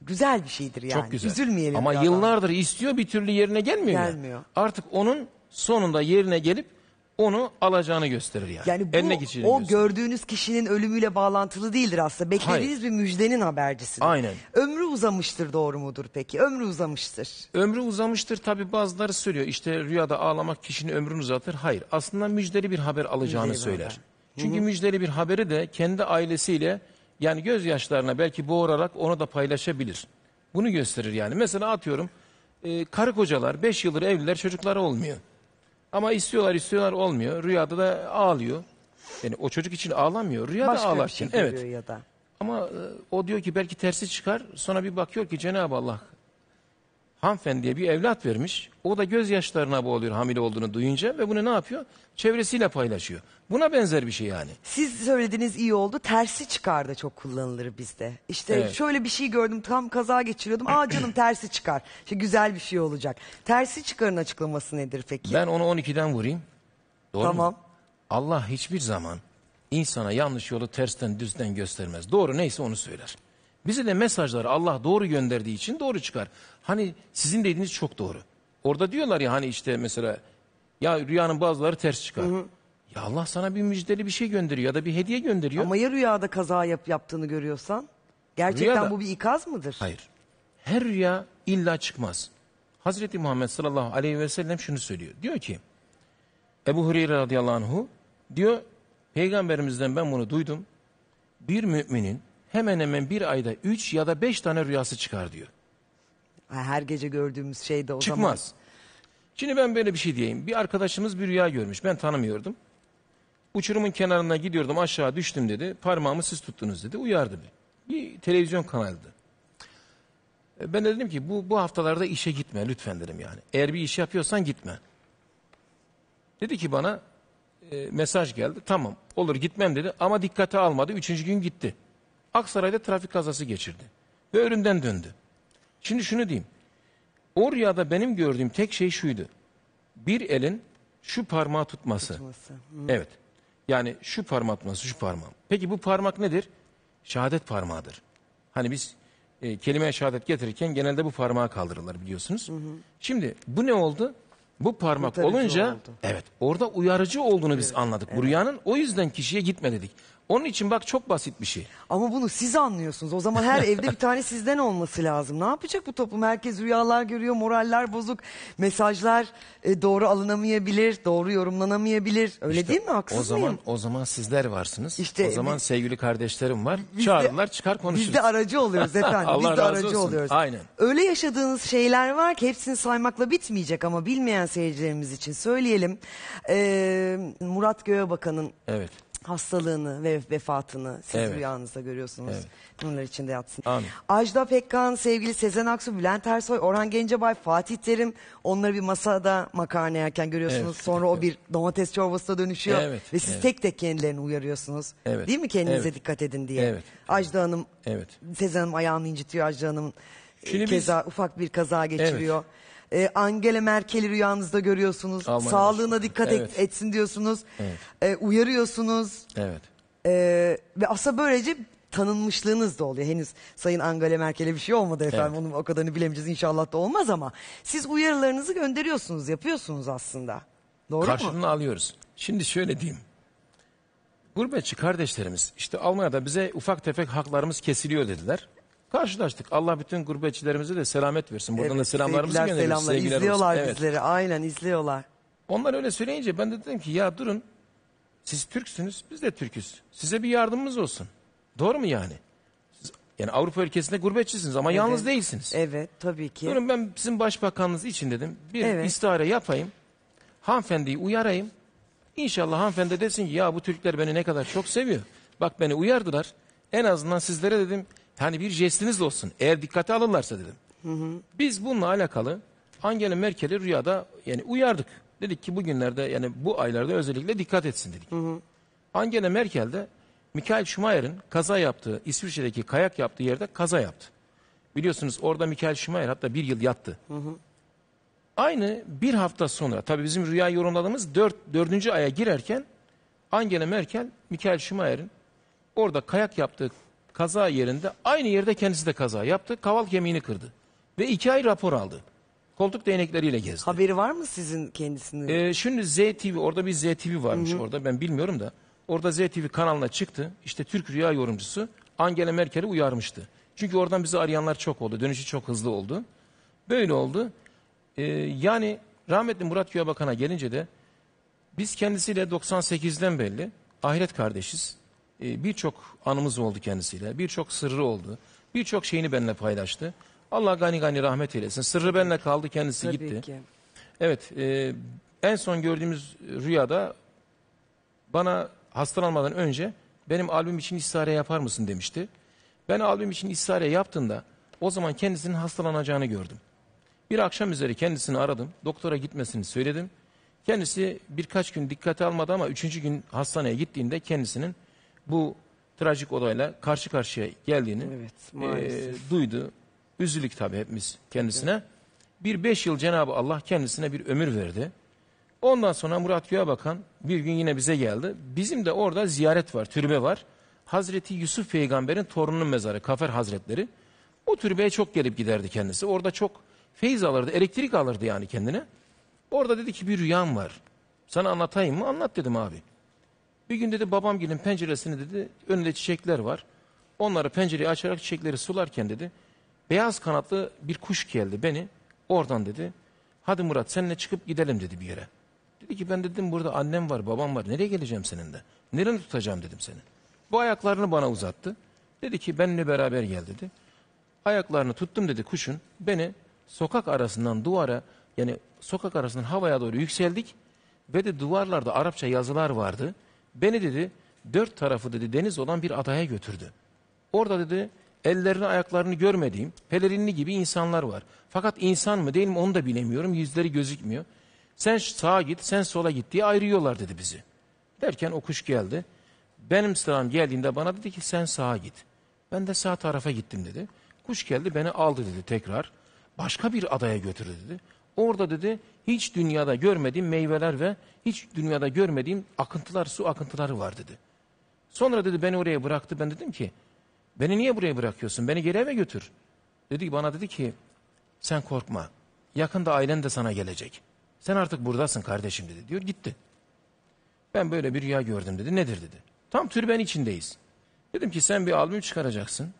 B: Güzel
A: bir şeydir yani. Çok güzel. Üzülmeyelim. Ama yıllardır
B: istiyor bir türlü yerine gelmiyor ya. Gelmiyor. Artık onun sonunda yerine gelip onu alacağını gösterir yani. Yani bu Eline o diyorsun.
A: gördüğünüz kişinin ölümüyle bağlantılı değildir aslında. Beklediğiniz Hayır. bir müjdenin habercisi. Aynen. Ömrü uzamıştır
B: doğru mudur peki? Ömrü uzamıştır. Ömrü uzamıştır tabi bazıları söylüyor. İşte rüyada ağlamak kişinin ömrünü uzatır. Hayır aslında müjdeli bir haber alacağını müjdeli söyler. Haber. Çünkü Hı -hı. müjdeli bir haberi de kendi ailesiyle yani gözyaşlarına belki boğurarak onu da paylaşabilir. Bunu gösterir yani. Mesela atıyorum e, karı kocalar 5 yıldır evliler çocukları olmuyor. Ama istiyorlar istiyorlar olmuyor. Rüyada da ağlıyor. Yani o çocuk için ağlamıyor. Rüyada Başka ağlar. bir şey evet. ya da. Ama e, o diyor ki belki tersi çıkar. Sonra bir bakıyor ki Cenab-ı Allah hanımefendiye bir evlat vermiş. O da gözyaşlarına boğuluyor hamile olduğunu duyunca ve bunu ne yapıyor? Çevresiyle paylaşıyor. Buna benzer bir şey yani. Siz
A: söylediğiniz iyi oldu.
B: Tersi çıkar da çok kullanılır bizde. İşte Evet.
A: şöyle bir şey gördüm tam kaza geçiriyordum. Aa canım *clears throat* tersi çıkar. İşte güzel bir şey olacak. Tersi çıkarın açıklaması nedir peki? Ben onu
B: 12'den vurayım. Doğru mu? Tamam. Allah hiçbir zaman insana yanlış yolu tersten düzden göstermez. Doğru neyse onu söyler. Bize de mesajları Allah doğru gönderdiği için doğru çıkar. Hani sizin dediğiniz çok doğru. Orada diyorlar ya hani işte mesela ya rüyanın bazıları ters çıkar. Ya Allah sana bir müjdeli bir şey gönderiyor ya da bir hediye gönderiyor. Ama ya rüyada
A: kaza yap, yaptığını görüyorsan? Gerçekten Rüyada- bu bir ikaz mıdır?
B: Hayır. Her rüya illa çıkmaz. Hazreti Muhammed sallallahu aleyhi ve sellem şunu söylüyor. Diyor ki Ebu Hureyre radıyallahu anhu diyor peygamberimizden ben bunu duydum. Bir müminin hemen hemen bir ayda üç ya da beş tane rüyası çıkar diyor. Her gece gördüğümüz şey de o zaman. Çıkmaz. Şimdi ben böyle bir şey diyeyim. Bir arkadaşımız bir rüya görmüş. Ben tanımıyordum uçurumun kenarına gidiyordum aşağı düştüm dedi. Parmağımı siz tuttunuz dedi. Uyardı beni. Bir televizyon kanalıydı. E, ben de dedim ki bu, bu haftalarda işe gitme lütfen dedim yani. Eğer bir iş yapıyorsan gitme. Dedi ki bana e, mesaj geldi. Tamam olur gitmem dedi ama dikkate almadı. Üçüncü gün gitti. Aksaray'da trafik kazası geçirdi. Ve ölümden döndü. Şimdi şunu diyeyim. O rüyada benim gördüğüm tek şey şuydu. Bir elin şu parmağı tutması. tutması. Evet. Yani şu parmak nasıl şu parmağım. Peki bu parmak nedir? Şehadet parmağıdır. Hani biz e, kelime şehadet getirirken genelde bu parmağı kaldırırlar biliyorsunuz. Hı hı. Şimdi bu ne oldu? Bu parmak olunca oldu. evet orada uyarıcı olduğunu evet. biz anladık. Evet. Bu rüyanın o yüzden kişiye gitme dedik. Onun için bak çok basit bir şey. Ama bunu siz anlıyorsunuz. O zaman her evde bir
A: tane sizden olması lazım. Ne yapacak bu toplum? Herkes rüyalar görüyor, moraller bozuk. Mesajlar e, doğru alınamayabilir, doğru yorumlanamayabilir. Öyle İşte değil mi? Haksız o zaman mıyım?
B: o zaman sizler varsınız. İşte- o zaman sevgili kardeşlerim var. Çağırırlar, çıkar konuşuruz. Biz de aracı oluyoruz *laughs* efendim. Allah Biz de razı aracı olsun. oluyoruz. Aynen.
A: Öyle yaşadığınız şeyler var ki hepsini saymakla bitmeyecek ama bilmeyen seyircilerimiz için söyleyelim. Ee, Murat Göğebakan'ın Evet hastalığını ve vefatını siz Evet. rüyanızda görüyorsunuz. Evet. Bunlar içinde yatsın. Amin. Ajda Pekkan, sevgili Sezen Aksu, Bülent Ersoy, Orhan Gencebay, Fatih Terim onları bir masada makarna yerken görüyorsunuz. Evet. Sonra o bir domates çorbasına dönüşüyor Evet, ve siz evet. tek tek kendilerini uyarıyorsunuz. Evet. Değil mi kendinize Evet. dikkat edin diye. Evet. Ajda Hanım Evet. Sezen Hanım ayağını incitiyor Ajda Hanım. Şimdi Şimdi e, biz- ufak bir kaza geçiriyor. Evet. E, Angela Merkel'i rüyanızda görüyorsunuz. Aman Sağlığına dikkat Evet. etsin diyorsunuz. E, uyarıyorsunuz. Evet. E, ve asa böylece tanınmışlığınız da oluyor. Henüz Sayın Angela Merkel'e bir şey olmadı efendim. Onun o kadarını bilemeyeceğiz inşallah da olmaz ama. Siz uyarılarınızı gönderiyorsunuz, yapıyorsunuz aslında. Doğru mu? Karşılığını
B: alıyoruz. Şimdi şöyle diyeyim. Gurbetçi kardeşlerimiz işte Almanya'da bize ufak tefek haklarımız kesiliyor dediler karşılaştık. Allah bütün gurbetçilerimize de selamet versin. Buradan Evet, da selamlarımızı sevgiler, gönderiyoruz. selamlar. Sevgiler olsun. İzliyorlar Evet. Aynen izliyorlar. Onlar öyle söyleyince ben de dedim ki ya durun siz Türksünüz biz de Türküz. Size bir yardımımız olsun. Doğru mu yani? Siz- yani Avrupa ülkesinde gurbetçisiniz ama yalnız değilsiniz.
A: Evet tabii
B: ki. Durun ben sizin başbakanınız için dedim bir Evet. istihare yapayım. Hanımefendiyi uyarayım. İnşallah hanımefendi desin ki ya bu Türkler beni ne kadar çok seviyor. Bak beni uyardılar. En azından sizlere dedim Hani bir jestiniz olsun. Eğer dikkate alırlarsa dedim. Hı hı. Biz bununla alakalı Angela Merkel'i rüyada yani uyardık. Dedik ki bugünlerde yani bu aylarda özellikle dikkat etsin dedik. Hı hı. Angela Merkel de Michael Schumacher'ın kaza yaptığı İsviçre'deki kayak yaptığı yerde kaza yaptı. Biliyorsunuz orada Michael Schumacher hatta bir yıl yattı. Hı hı. Aynı bir hafta sonra tabi bizim rüya yorumladığımız dört, dördüncü aya girerken Angela Merkel Michael Schumacher'ın orada kayak yaptığı kaza yerinde aynı yerde kendisi de kaza yaptı. Kaval kemiğini kırdı. Ve iki ay rapor aldı. Koltuk değnekleriyle gezdi. Haberi var mı sizin kendisinin? Ee, şimdi ZTV orada bir ZTV varmış Hı -hı. orada ben bilmiyorum da. Orada ZTV kanalına çıktı. İşte Türk Rüya yorumcusu Angela Merkel'i uyarmıştı. Çünkü oradan bizi arayanlar çok oldu. Dönüşü çok hızlı oldu. Böyle oldu. Ee, yani rahmetli Murat Güya Bakan'a gelince de biz kendisiyle 98'den belli ahiret kardeşiz e, birçok anımız oldu kendisiyle. Birçok sırrı oldu. Birçok şeyini benimle paylaştı. Allah gani gani rahmet eylesin. Sırrı benimle kaldı kendisi Tabii gitti. Ki. Evet e, en son gördüğümüz rüyada bana hastalanmadan önce benim albüm için istihare yapar mısın demişti. Ben albüm için istihare yaptığında, o zaman kendisinin hastalanacağını gördüm. Bir akşam üzeri kendisini aradım. Doktora gitmesini söyledim. Kendisi birkaç gün dikkate almadı ama üçüncü gün hastaneye gittiğinde kendisinin bu trajik olayla karşı karşıya geldiğini evet, e, duydu. üzülük tabii hepimiz kendisine. Evet. Bir beş yıl Cenabı Allah kendisine bir ömür verdi. Ondan sonra Murat Göğe Bakan bir gün yine bize geldi. Bizim de orada ziyaret var, türbe var. Hazreti Yusuf peygamberin torununun mezarı Kafer Hazretleri. O türbeye çok gelip giderdi kendisi. Orada çok feyiz alırdı, elektrik alırdı yani kendine. Orada dedi ki bir rüyam var. Sana anlatayım mı? Anlat dedim abi. Bir gün dedi babam gelin penceresini dedi önünde çiçekler var. Onları pencereyi açarak çiçekleri sularken dedi beyaz kanatlı bir kuş geldi beni oradan dedi hadi Murat seninle çıkıp gidelim dedi bir yere. Dedi ki ben dedim burada annem var babam var nereye geleceğim senin de nereye tutacağım dedim seni. Bu ayaklarını bana uzattı. Dedi ki benimle beraber gel dedi. Ayaklarını tuttum dedi kuşun. Beni sokak arasından duvara yani sokak arasından havaya doğru yükseldik. Ve de duvarlarda Arapça yazılar vardı. Beni dedi dört tarafı dedi deniz olan bir adaya götürdü. Orada dedi ellerini ayaklarını görmediğim pelerinli gibi insanlar var. Fakat insan mı değil mi onu da bilemiyorum yüzleri gözükmüyor. Sen sağa git sen sola git diye ayırıyorlar dedi bizi. Derken o kuş geldi. Benim sıram geldiğinde bana dedi ki sen sağa git. Ben de sağ tarafa gittim dedi. Kuş geldi beni aldı dedi tekrar. Başka bir adaya götürdü dedi. Orada dedi hiç dünyada görmediğim meyveler ve hiç dünyada görmediğim akıntılar, su akıntıları var dedi. Sonra dedi beni oraya bıraktı. Ben dedim ki beni niye buraya bırakıyorsun? Beni geri eve götür. Dedi bana dedi ki sen korkma. Yakında ailen de sana gelecek. Sen artık buradasın kardeşim dedi. Diyor gitti. Ben böyle bir rüya gördüm dedi. Nedir dedi. Tam türben içindeyiz. Dedim ki sen bir albüm çıkaracaksın.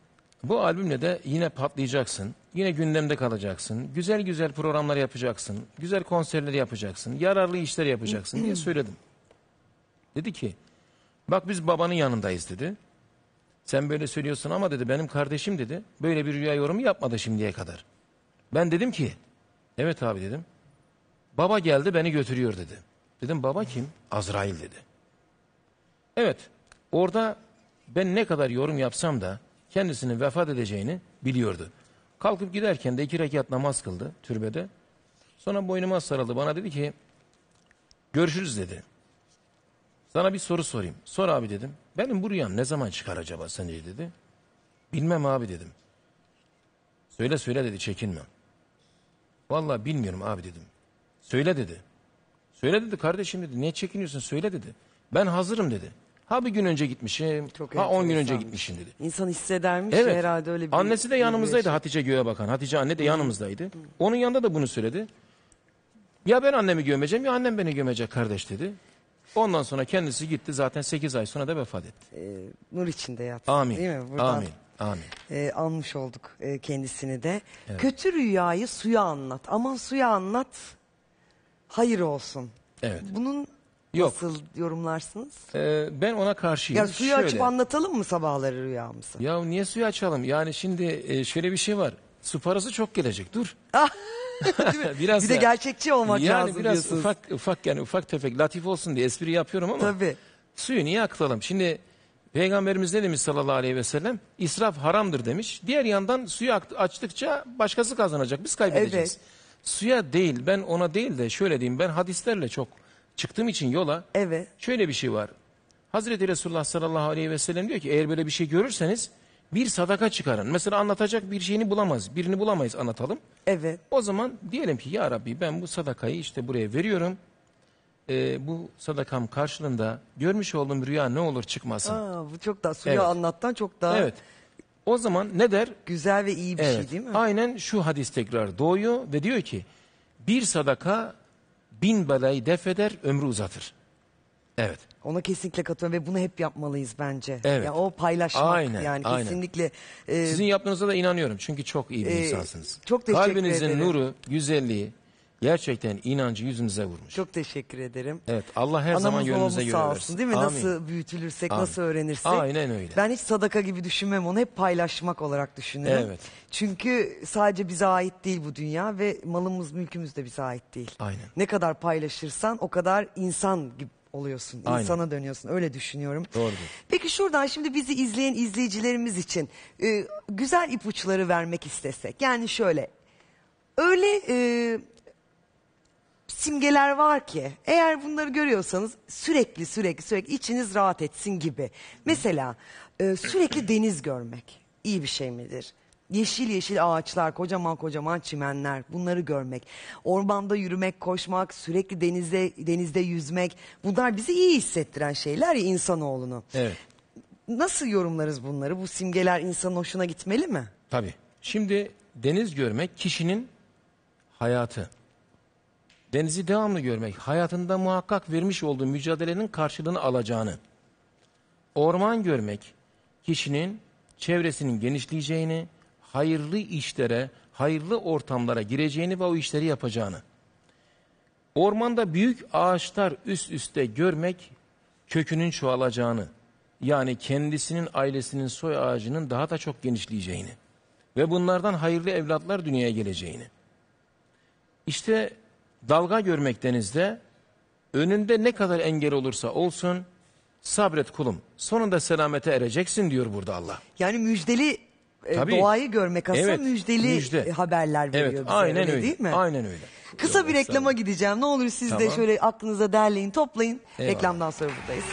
B: Bu albümle de yine patlayacaksın. Yine gündemde kalacaksın. Güzel güzel programlar yapacaksın. Güzel konserleri yapacaksın. Yararlı işler yapacaksın diye söyledim. Dedi ki bak biz babanın yanındayız dedi. Sen böyle söylüyorsun ama dedi benim kardeşim dedi böyle bir rüya yorumu yapmadı şimdiye kadar. Ben dedim ki evet abi dedim. Baba geldi beni götürüyor dedi. Dedim baba kim? Azrail dedi. Evet orada ben ne kadar yorum yapsam da kendisinin vefat edeceğini biliyordu. Kalkıp giderken de iki rekat namaz kıldı türbede. Sonra boynuma sarıldı. Bana dedi ki görüşürüz dedi. Sana bir soru sorayım. Sor abi dedim. Benim bu rüyam ne zaman çıkar acaba sence dedi. Bilmem abi dedim. Söyle söyle dedi çekinme. Vallahi bilmiyorum abi dedim. Söyle dedi. Söyle dedi kardeşim dedi. Niye çekiniyorsun söyle dedi. Ben hazırım dedi. Ha bir gün önce gitmişim, Çok ha on gün önce enteresanmış. gitmişim dedi. İnsan hissedermiş Evet. herhalde öyle bir Annesi de yanımızdaydı Hatice bakan. Hatice anne de yanımızdaydı. Onun yanında da bunu söyledi. Ya ben annemi gömeceğim ya annem beni gömecek kardeş dedi. Ondan sonra kendisi gitti zaten 8 ay sonra da vefat etti. Ee, nur içinde yatsın. Amin. Değil mi? Buradan Amin. Amin.
A: e, ee, anmış olduk e, kendisini de. Kötü rüyayı suya anlat. Aman suya anlat. Hayır olsun. Evet. Bunun Yok. Nasıl yorumlarsınız?
B: Ee, ben ona karşıyım. Ya suyu Şöyle. açıp
A: anlatalım mı sabahları
B: rüyamızı? Ya niye suyu açalım? Yani şimdi e, şöyle bir şey var. Su parası çok gelecek. Dur.
A: Ah! *laughs* Değil *laughs* biraz bir de da- gerçekçi olmak yani lazım biraz diyorsunuz. ufak
B: ufak yani ufak tefek latif olsun diye espri yapıyorum ama Tabii. suyu niye akıtalım? Şimdi Peygamberimiz ne demiş sallallahu aleyhi ve sellem? İsraf haramdır demiş. Diğer yandan suyu açtıkça başkası kazanacak. Biz kaybedeceğiz. Evet. Suya değil ben ona değil de şöyle diyeyim ben hadislerle çok çıktığım için yola Evet. şöyle bir şey var. Hazreti Resulullah sallallahu aleyhi ve sellem diyor ki eğer böyle bir şey görürseniz bir sadaka çıkarın. Mesela anlatacak bir şeyini bulamaz. Birini bulamayız anlatalım. Evet. O zaman diyelim ki ya Rabbi ben bu sadakayı işte buraya veriyorum. Ee, bu sadakam karşılığında görmüş olduğum rüya ne olur çıkmasın.
A: Aa, bu çok daha suya Evet. anlattan çok daha Evet.
B: O zaman ne der? güzel ve iyi bir şey değil mi? Aynen şu hadis tekrar doğuyor ve diyor ki bir sadaka bin balayı defeder ömrü uzatır. Evet.
A: Ona kesinlikle katılıyorum ve bunu hep yapmalıyız bence. Evet. Yani o paylaşmak aynen, yani aynen. kesinlikle.
B: E, Sizin yaptığınıza da inanıyorum çünkü çok iyi bir e, insansınız. Çok teşekkür Kalbinizin ederim. nuru, güzelliği, Gerçekten inancı yüzünüze vurmuş.
A: Çok teşekkür ederim. Evet
B: Allah her Anamız zaman gönlünüze göre sağ olsun değil mi? Amin. Nasıl
A: büyütülürsek, Amin. nasıl öğrenirsek. Aynen öyle. Ben hiç sadaka gibi düşünmem onu hep paylaşmak olarak düşünürüm. Evet. Çünkü sadece bize ait değil bu dünya ve malımız mülkümüz de bize ait değil. Aynen. Ne kadar paylaşırsan o kadar insan gibi oluyorsun. Aynen. insana dönüyorsun. Öyle düşünüyorum. Doğru. Peki şuradan şimdi bizi izleyen izleyicilerimiz için e, güzel ipuçları vermek istesek. Yani şöyle öyle e, simgeler var ki eğer bunları görüyorsanız sürekli sürekli sürekli içiniz rahat etsin gibi. Mesela e, sürekli *clears throat* deniz görmek iyi bir şey midir? Yeşil yeşil ağaçlar, kocaman kocaman çimenler, bunları görmek, ormanda yürümek, koşmak, sürekli denize denizde yüzmek, bunlar bizi iyi hissettiren şeyler ya insanoğlunu. Evet. Nasıl yorumlarız bunları? Bu simgeler insanın hoşuna gitmeli mi?
B: Tabii. Şimdi deniz görmek kişinin hayatı denizi devamlı görmek, hayatında muhakkak vermiş olduğu mücadelenin karşılığını alacağını, orman görmek, kişinin çevresinin genişleyeceğini, hayırlı işlere, hayırlı ortamlara gireceğini ve o işleri yapacağını. Ormanda büyük ağaçlar üst üste görmek, kökünün çoğalacağını, yani kendisinin ailesinin soy ağacının daha da çok genişleyeceğini ve bunlardan hayırlı evlatlar dünyaya geleceğini. İşte dalga görmek denizde önünde ne kadar engel olursa olsun sabret kulum. Sonunda selamete ereceksin diyor burada Allah. Yani
A: müjdeli e, Tabii. doğayı görmek aslında evet, müjdeli müjde. haberler veriyor evet, bize aynen öyle, öyle değil mi? Aynen
B: öyle. Kısa bir reklama
A: gideceğim. Ne olur siz tamam. de şöyle aklınıza derleyin, toplayın. Eyvallah. Reklamdan sonra buradayız.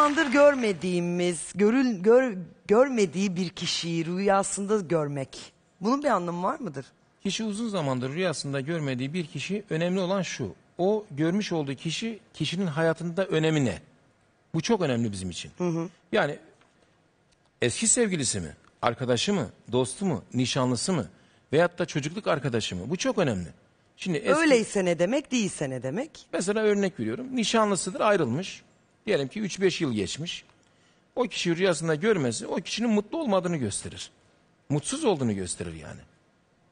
A: zamandır görmediğimiz, görül, gör, görmediği bir kişiyi rüyasında görmek. Bunun bir anlamı var mıdır?
B: Kişi uzun zamandır rüyasında görmediği bir kişi önemli olan şu. O görmüş olduğu kişi kişinin hayatında önemi ne? Bu çok önemli bizim için. Hı hı. Yani eski sevgilisi mi, arkadaşı mı, dostu mu, nişanlısı mı veyahut da çocukluk arkadaşı mı? Bu çok önemli. Şimdi eski, Öyleyse ne demek, değilse ne demek? Mesela örnek veriyorum. Nişanlısıdır, ayrılmış. Diyelim ki 3-5 yıl geçmiş. O kişi rüyasında görmesi o kişinin mutlu olmadığını gösterir. Mutsuz olduğunu gösterir yani.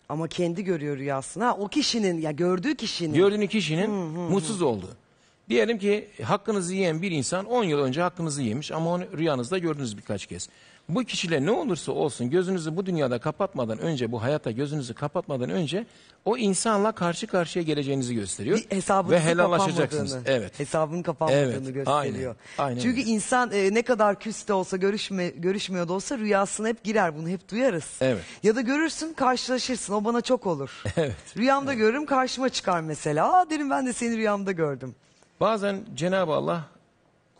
B: Ama kendi görüyor rüyasına. O kişinin ya gördüğü kişinin. Gördüğün kişinin mutsuz olduğu. Diyelim ki hakkınızı yiyen bir insan 10 yıl önce hakkınızı yemiş ama onu rüyanızda gördünüz birkaç kez. Bu kişiyle ne olursa olsun gözünüzü bu dünyada kapatmadan önce, bu hayata gözünüzü kapatmadan önce o insanla karşı karşıya geleceğinizi gösteriyor. Bir hesabınızı ve helallaşacaksınız. Evet. Hesabın kapanmadığını evet. gösteriyor. Aynen. Aynen Çünkü
A: insan e, ne kadar küs de olsa görüşme, görüşmüyor da olsa rüyasına hep girer bunu hep duyarız. Evet. Ya da görürsün karşılaşırsın o bana çok olur. *laughs* Evet. Rüyamda evet. görürüm karşıma çıkar mesela. Aa derim ben de seni rüyamda gördüm. Bazen
B: Cenab-ı Allah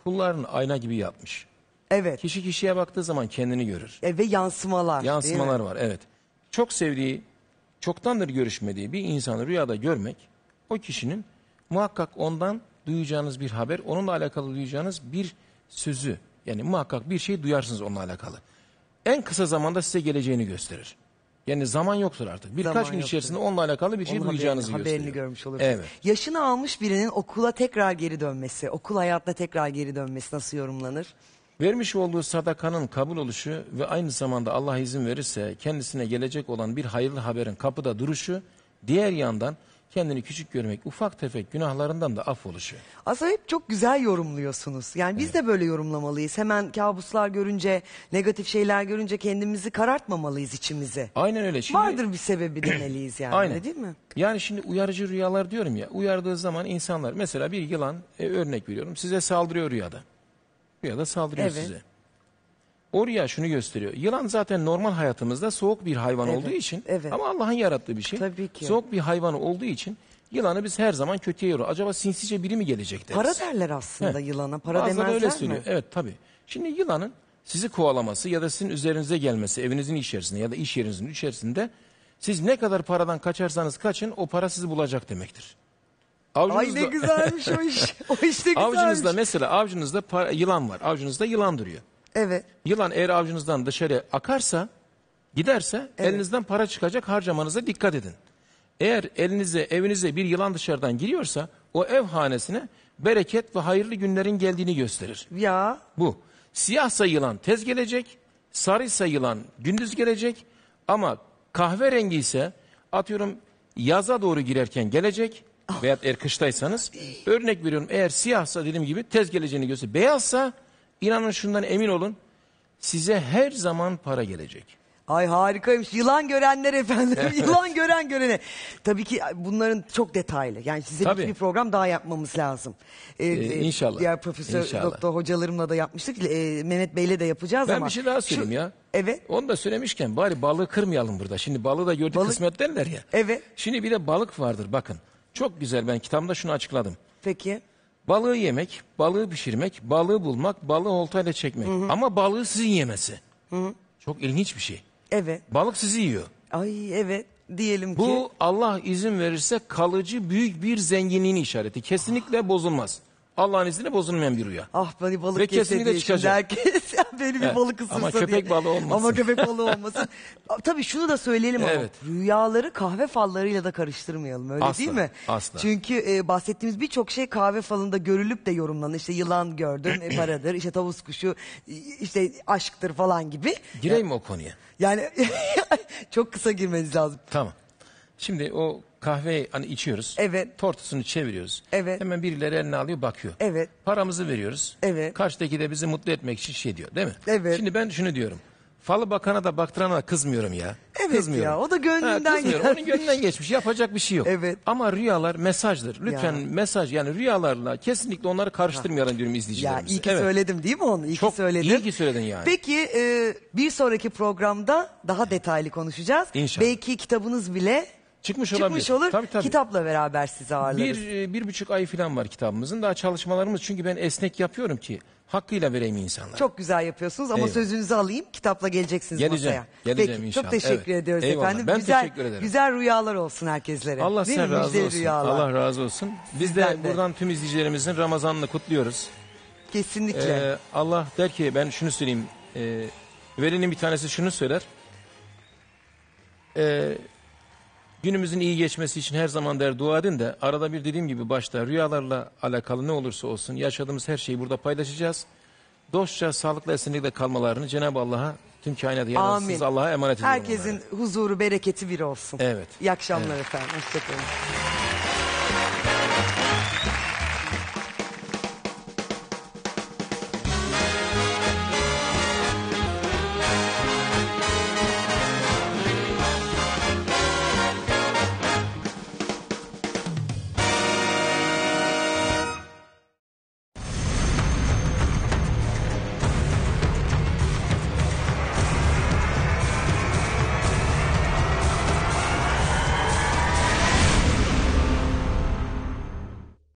B: kullarını ayna gibi yapmış. Evet. Kişi kişiye baktığı zaman kendini görür. E,
A: ve yansımalar.
B: Yansımalar var evet. Çok sevdiği, çoktandır görüşmediği bir insanı rüyada görmek o kişinin muhakkak ondan duyacağınız bir haber, onunla alakalı duyacağınız bir sözü yani muhakkak bir şey duyarsınız onunla alakalı. En kısa zamanda size geleceğini gösterir. Yani zaman yoktur artık. Birkaç Zaman gün yoktur. içerisinde onunla alakalı bir şey duyacağınızı haberini, haberini görmüş olursunuz. Evet. Yaşını almış birinin okula tekrar geri
A: dönmesi, okul hayatına tekrar geri dönmesi nasıl yorumlanır?
B: Vermiş olduğu sadakanın kabul oluşu ve aynı zamanda Allah izin verirse kendisine gelecek olan bir hayırlı haberin kapıda duruşu, diğer yandan kendini küçük görmek, ufak tefek günahlarından da af oluşu. Aslında hep
A: çok güzel yorumluyorsunuz. Yani biz evet. de böyle yorumlamalıyız. Hemen kabuslar görünce, negatif şeyler görünce kendimizi karartmamalıyız içimizi.
B: Aynen öyle. Şimdi, Vardır bir
A: sebebi demeliyiz yani Aynen. değil
B: mi? Yani şimdi uyarıcı rüyalar diyorum ya. Uyardığı zaman insanlar mesela bir yılan e, örnek veriyorum size saldırıyor rüyada ya da saldırıyor Evet. size. Oraya şunu gösteriyor. Yılan zaten normal hayatımızda soğuk bir hayvan Evet, olduğu için evet. ama Allah'ın yarattığı bir şey. Tabii ki. Soğuk bir hayvan olduğu için yılanı biz her zaman kötüye yoruyoruz. Acaba sinsice biri mi gelecek deriz. Para
A: derler aslında Heh. yılana. Para Bazıları demezler öyle söylüyor. mi?
B: Evet tabii. Şimdi yılanın sizi kovalaması ya da sizin üzerinize gelmesi evinizin içerisinde ya da iş yerinizin içerisinde siz ne kadar paradan kaçarsanız kaçın o para sizi bulacak demektir. Avcunuzda, Ay ne güzelmiş o iş. *laughs* O iş ne Avcunuzda mesela avcunuzda para, yılan var. Avcunuzda yılan duruyor. Evet. Yılan eğer avcunuzdan dışarı akarsa, giderse evet. elinizden para çıkacak harcamanıza dikkat edin. Eğer elinize, evinize bir yılan dışarıdan giriyorsa o ev hanesine bereket ve hayırlı günlerin geldiğini gösterir. Ya. Bu. Siyahsa yılan tez gelecek, sarıysa yılan gündüz gelecek ama kahverengi ise atıyorum yaza doğru girerken gelecek, Ah. veyahut eğer kıştaysanız örnek veriyorum eğer siyahsa dediğim gibi tez geleceğini göster. Beyazsa inanın şundan emin olun size her zaman para gelecek. Ay harikaymış. Yılan
A: görenler efendim. *laughs* Yılan gören görene. Tabii ki bunların çok detaylı. Yani size Tabii. bir program daha yapmamız lazım. Ee, ee, e, inşallah. Diğer profesör inşallah. doktor hocalarımla da yapmıştık. Ee, Mehmet Bey'le de yapacağız ben ama. Ben bir şey daha söyleyeyim
B: Şu, ya. Evet. Onu da söylemişken bari balığı kırmayalım burada. Şimdi balığı da gördük balık, kısmet derler ya. Evet. Şimdi bir de balık vardır bakın. Çok güzel ben kitabımda şunu açıkladım. Peki. Balığı yemek, balığı pişirmek, balığı bulmak, balığı oltayla çekmek. Ama balığı sizin yemesi. Çok ilginç bir şey. Evet. Balık sizi yiyor. Ay evet diyelim ki. Bu Allah izin verirse kalıcı büyük bir zenginliğin işareti. Kesinlikle bozulmaz. Allah'ın izniyle bozulmayan bir rüya. Ah beni balık Ve kesinlikle çıkacak. Herkes
A: *laughs* beni bir balık ısırsa Ama köpek balığı olmasın. Ama köpek balığı olmasın. *laughs* Tabii şunu da söyleyelim Evet. ama rüyaları kahve fallarıyla da karıştırmayalım öyle Asla, değil mi? asla. Çünkü e, bahsettiğimiz birçok şey kahve falında görülüp de yorumlanır. İşte yılan gördün e, paradır işte tavus kuşu işte aşktır falan gibi.
B: Gireyim mi o konuya? Yani *laughs* çok kısa girmeniz lazım. Tamam. Şimdi o kahve hani içiyoruz. Evet. Tortusunu çeviriyoruz. Evet. Hemen birileri eline alıyor bakıyor. Evet. Paramızı veriyoruz. Evet. Karşıdaki de bizi mutlu etmek için şey diyor değil mi? Evet. Şimdi ben şunu diyorum. Falı bakana da baktırana da kızmıyorum ya. Evet kızmıyorum. ya o da gönlünden ha, Onun gönlünden geçmiş yapacak bir şey yok. Evet. Ama rüyalar mesajdır. Lütfen ya. mesaj yani rüyalarla kesinlikle onları karıştırmayalım diyorum izleyicilerimize. Ya iyi ki evet. söyledim değil mi onu? İyi Çok ki söyledim. iyi ki söyledin yani.
A: Peki e, bir sonraki programda daha detaylı konuşacağız. İnşallah. Belki kitabınız bile Çıkmış, Çıkmış olur. Tabii, tabii. Kitapla beraber sizi ağırlarız. Bir,
B: e, bir buçuk ay falan var kitabımızın. Daha çalışmalarımız çünkü ben esnek yapıyorum ki hakkıyla vereyim insanlara.
A: Çok güzel yapıyorsunuz ama Eyvallah. sözünüzü alayım. Kitapla geleceksiniz Geleceğim, masaya. geleceğim Peki, inşallah. Çok teşekkür Evet. ediyoruz Eyvallah. efendim. Ben güzel, teşekkür ederim. Güzel rüyalar olsun herkeslere. Allah Değil mi? razı Müjdeli olsun. Rüyalar. Allah
B: razı olsun. Biz de de. buradan tüm izleyicilerimizin Ramazan'ını kutluyoruz. Kesinlikle. Ee, Allah der ki ben şunu söyleyeyim. Ee, velinin bir tanesi şunu söyler. Ee, Günümüzün iyi geçmesi için her zaman der dua edin de arada bir dediğim gibi başta rüyalarla alakalı ne olursa olsun yaşadığımız her şeyi burada paylaşacağız. Dostça, sağlıklı esinlikle kalmalarını Cenab-ı Allah'a tüm kainatı yaratsız Allah'a emanet ediyorum. Herkesin
A: onlara. huzuru, bereketi bir olsun. Evet. İyi akşamlar evet. efendim. Hoşçakalın.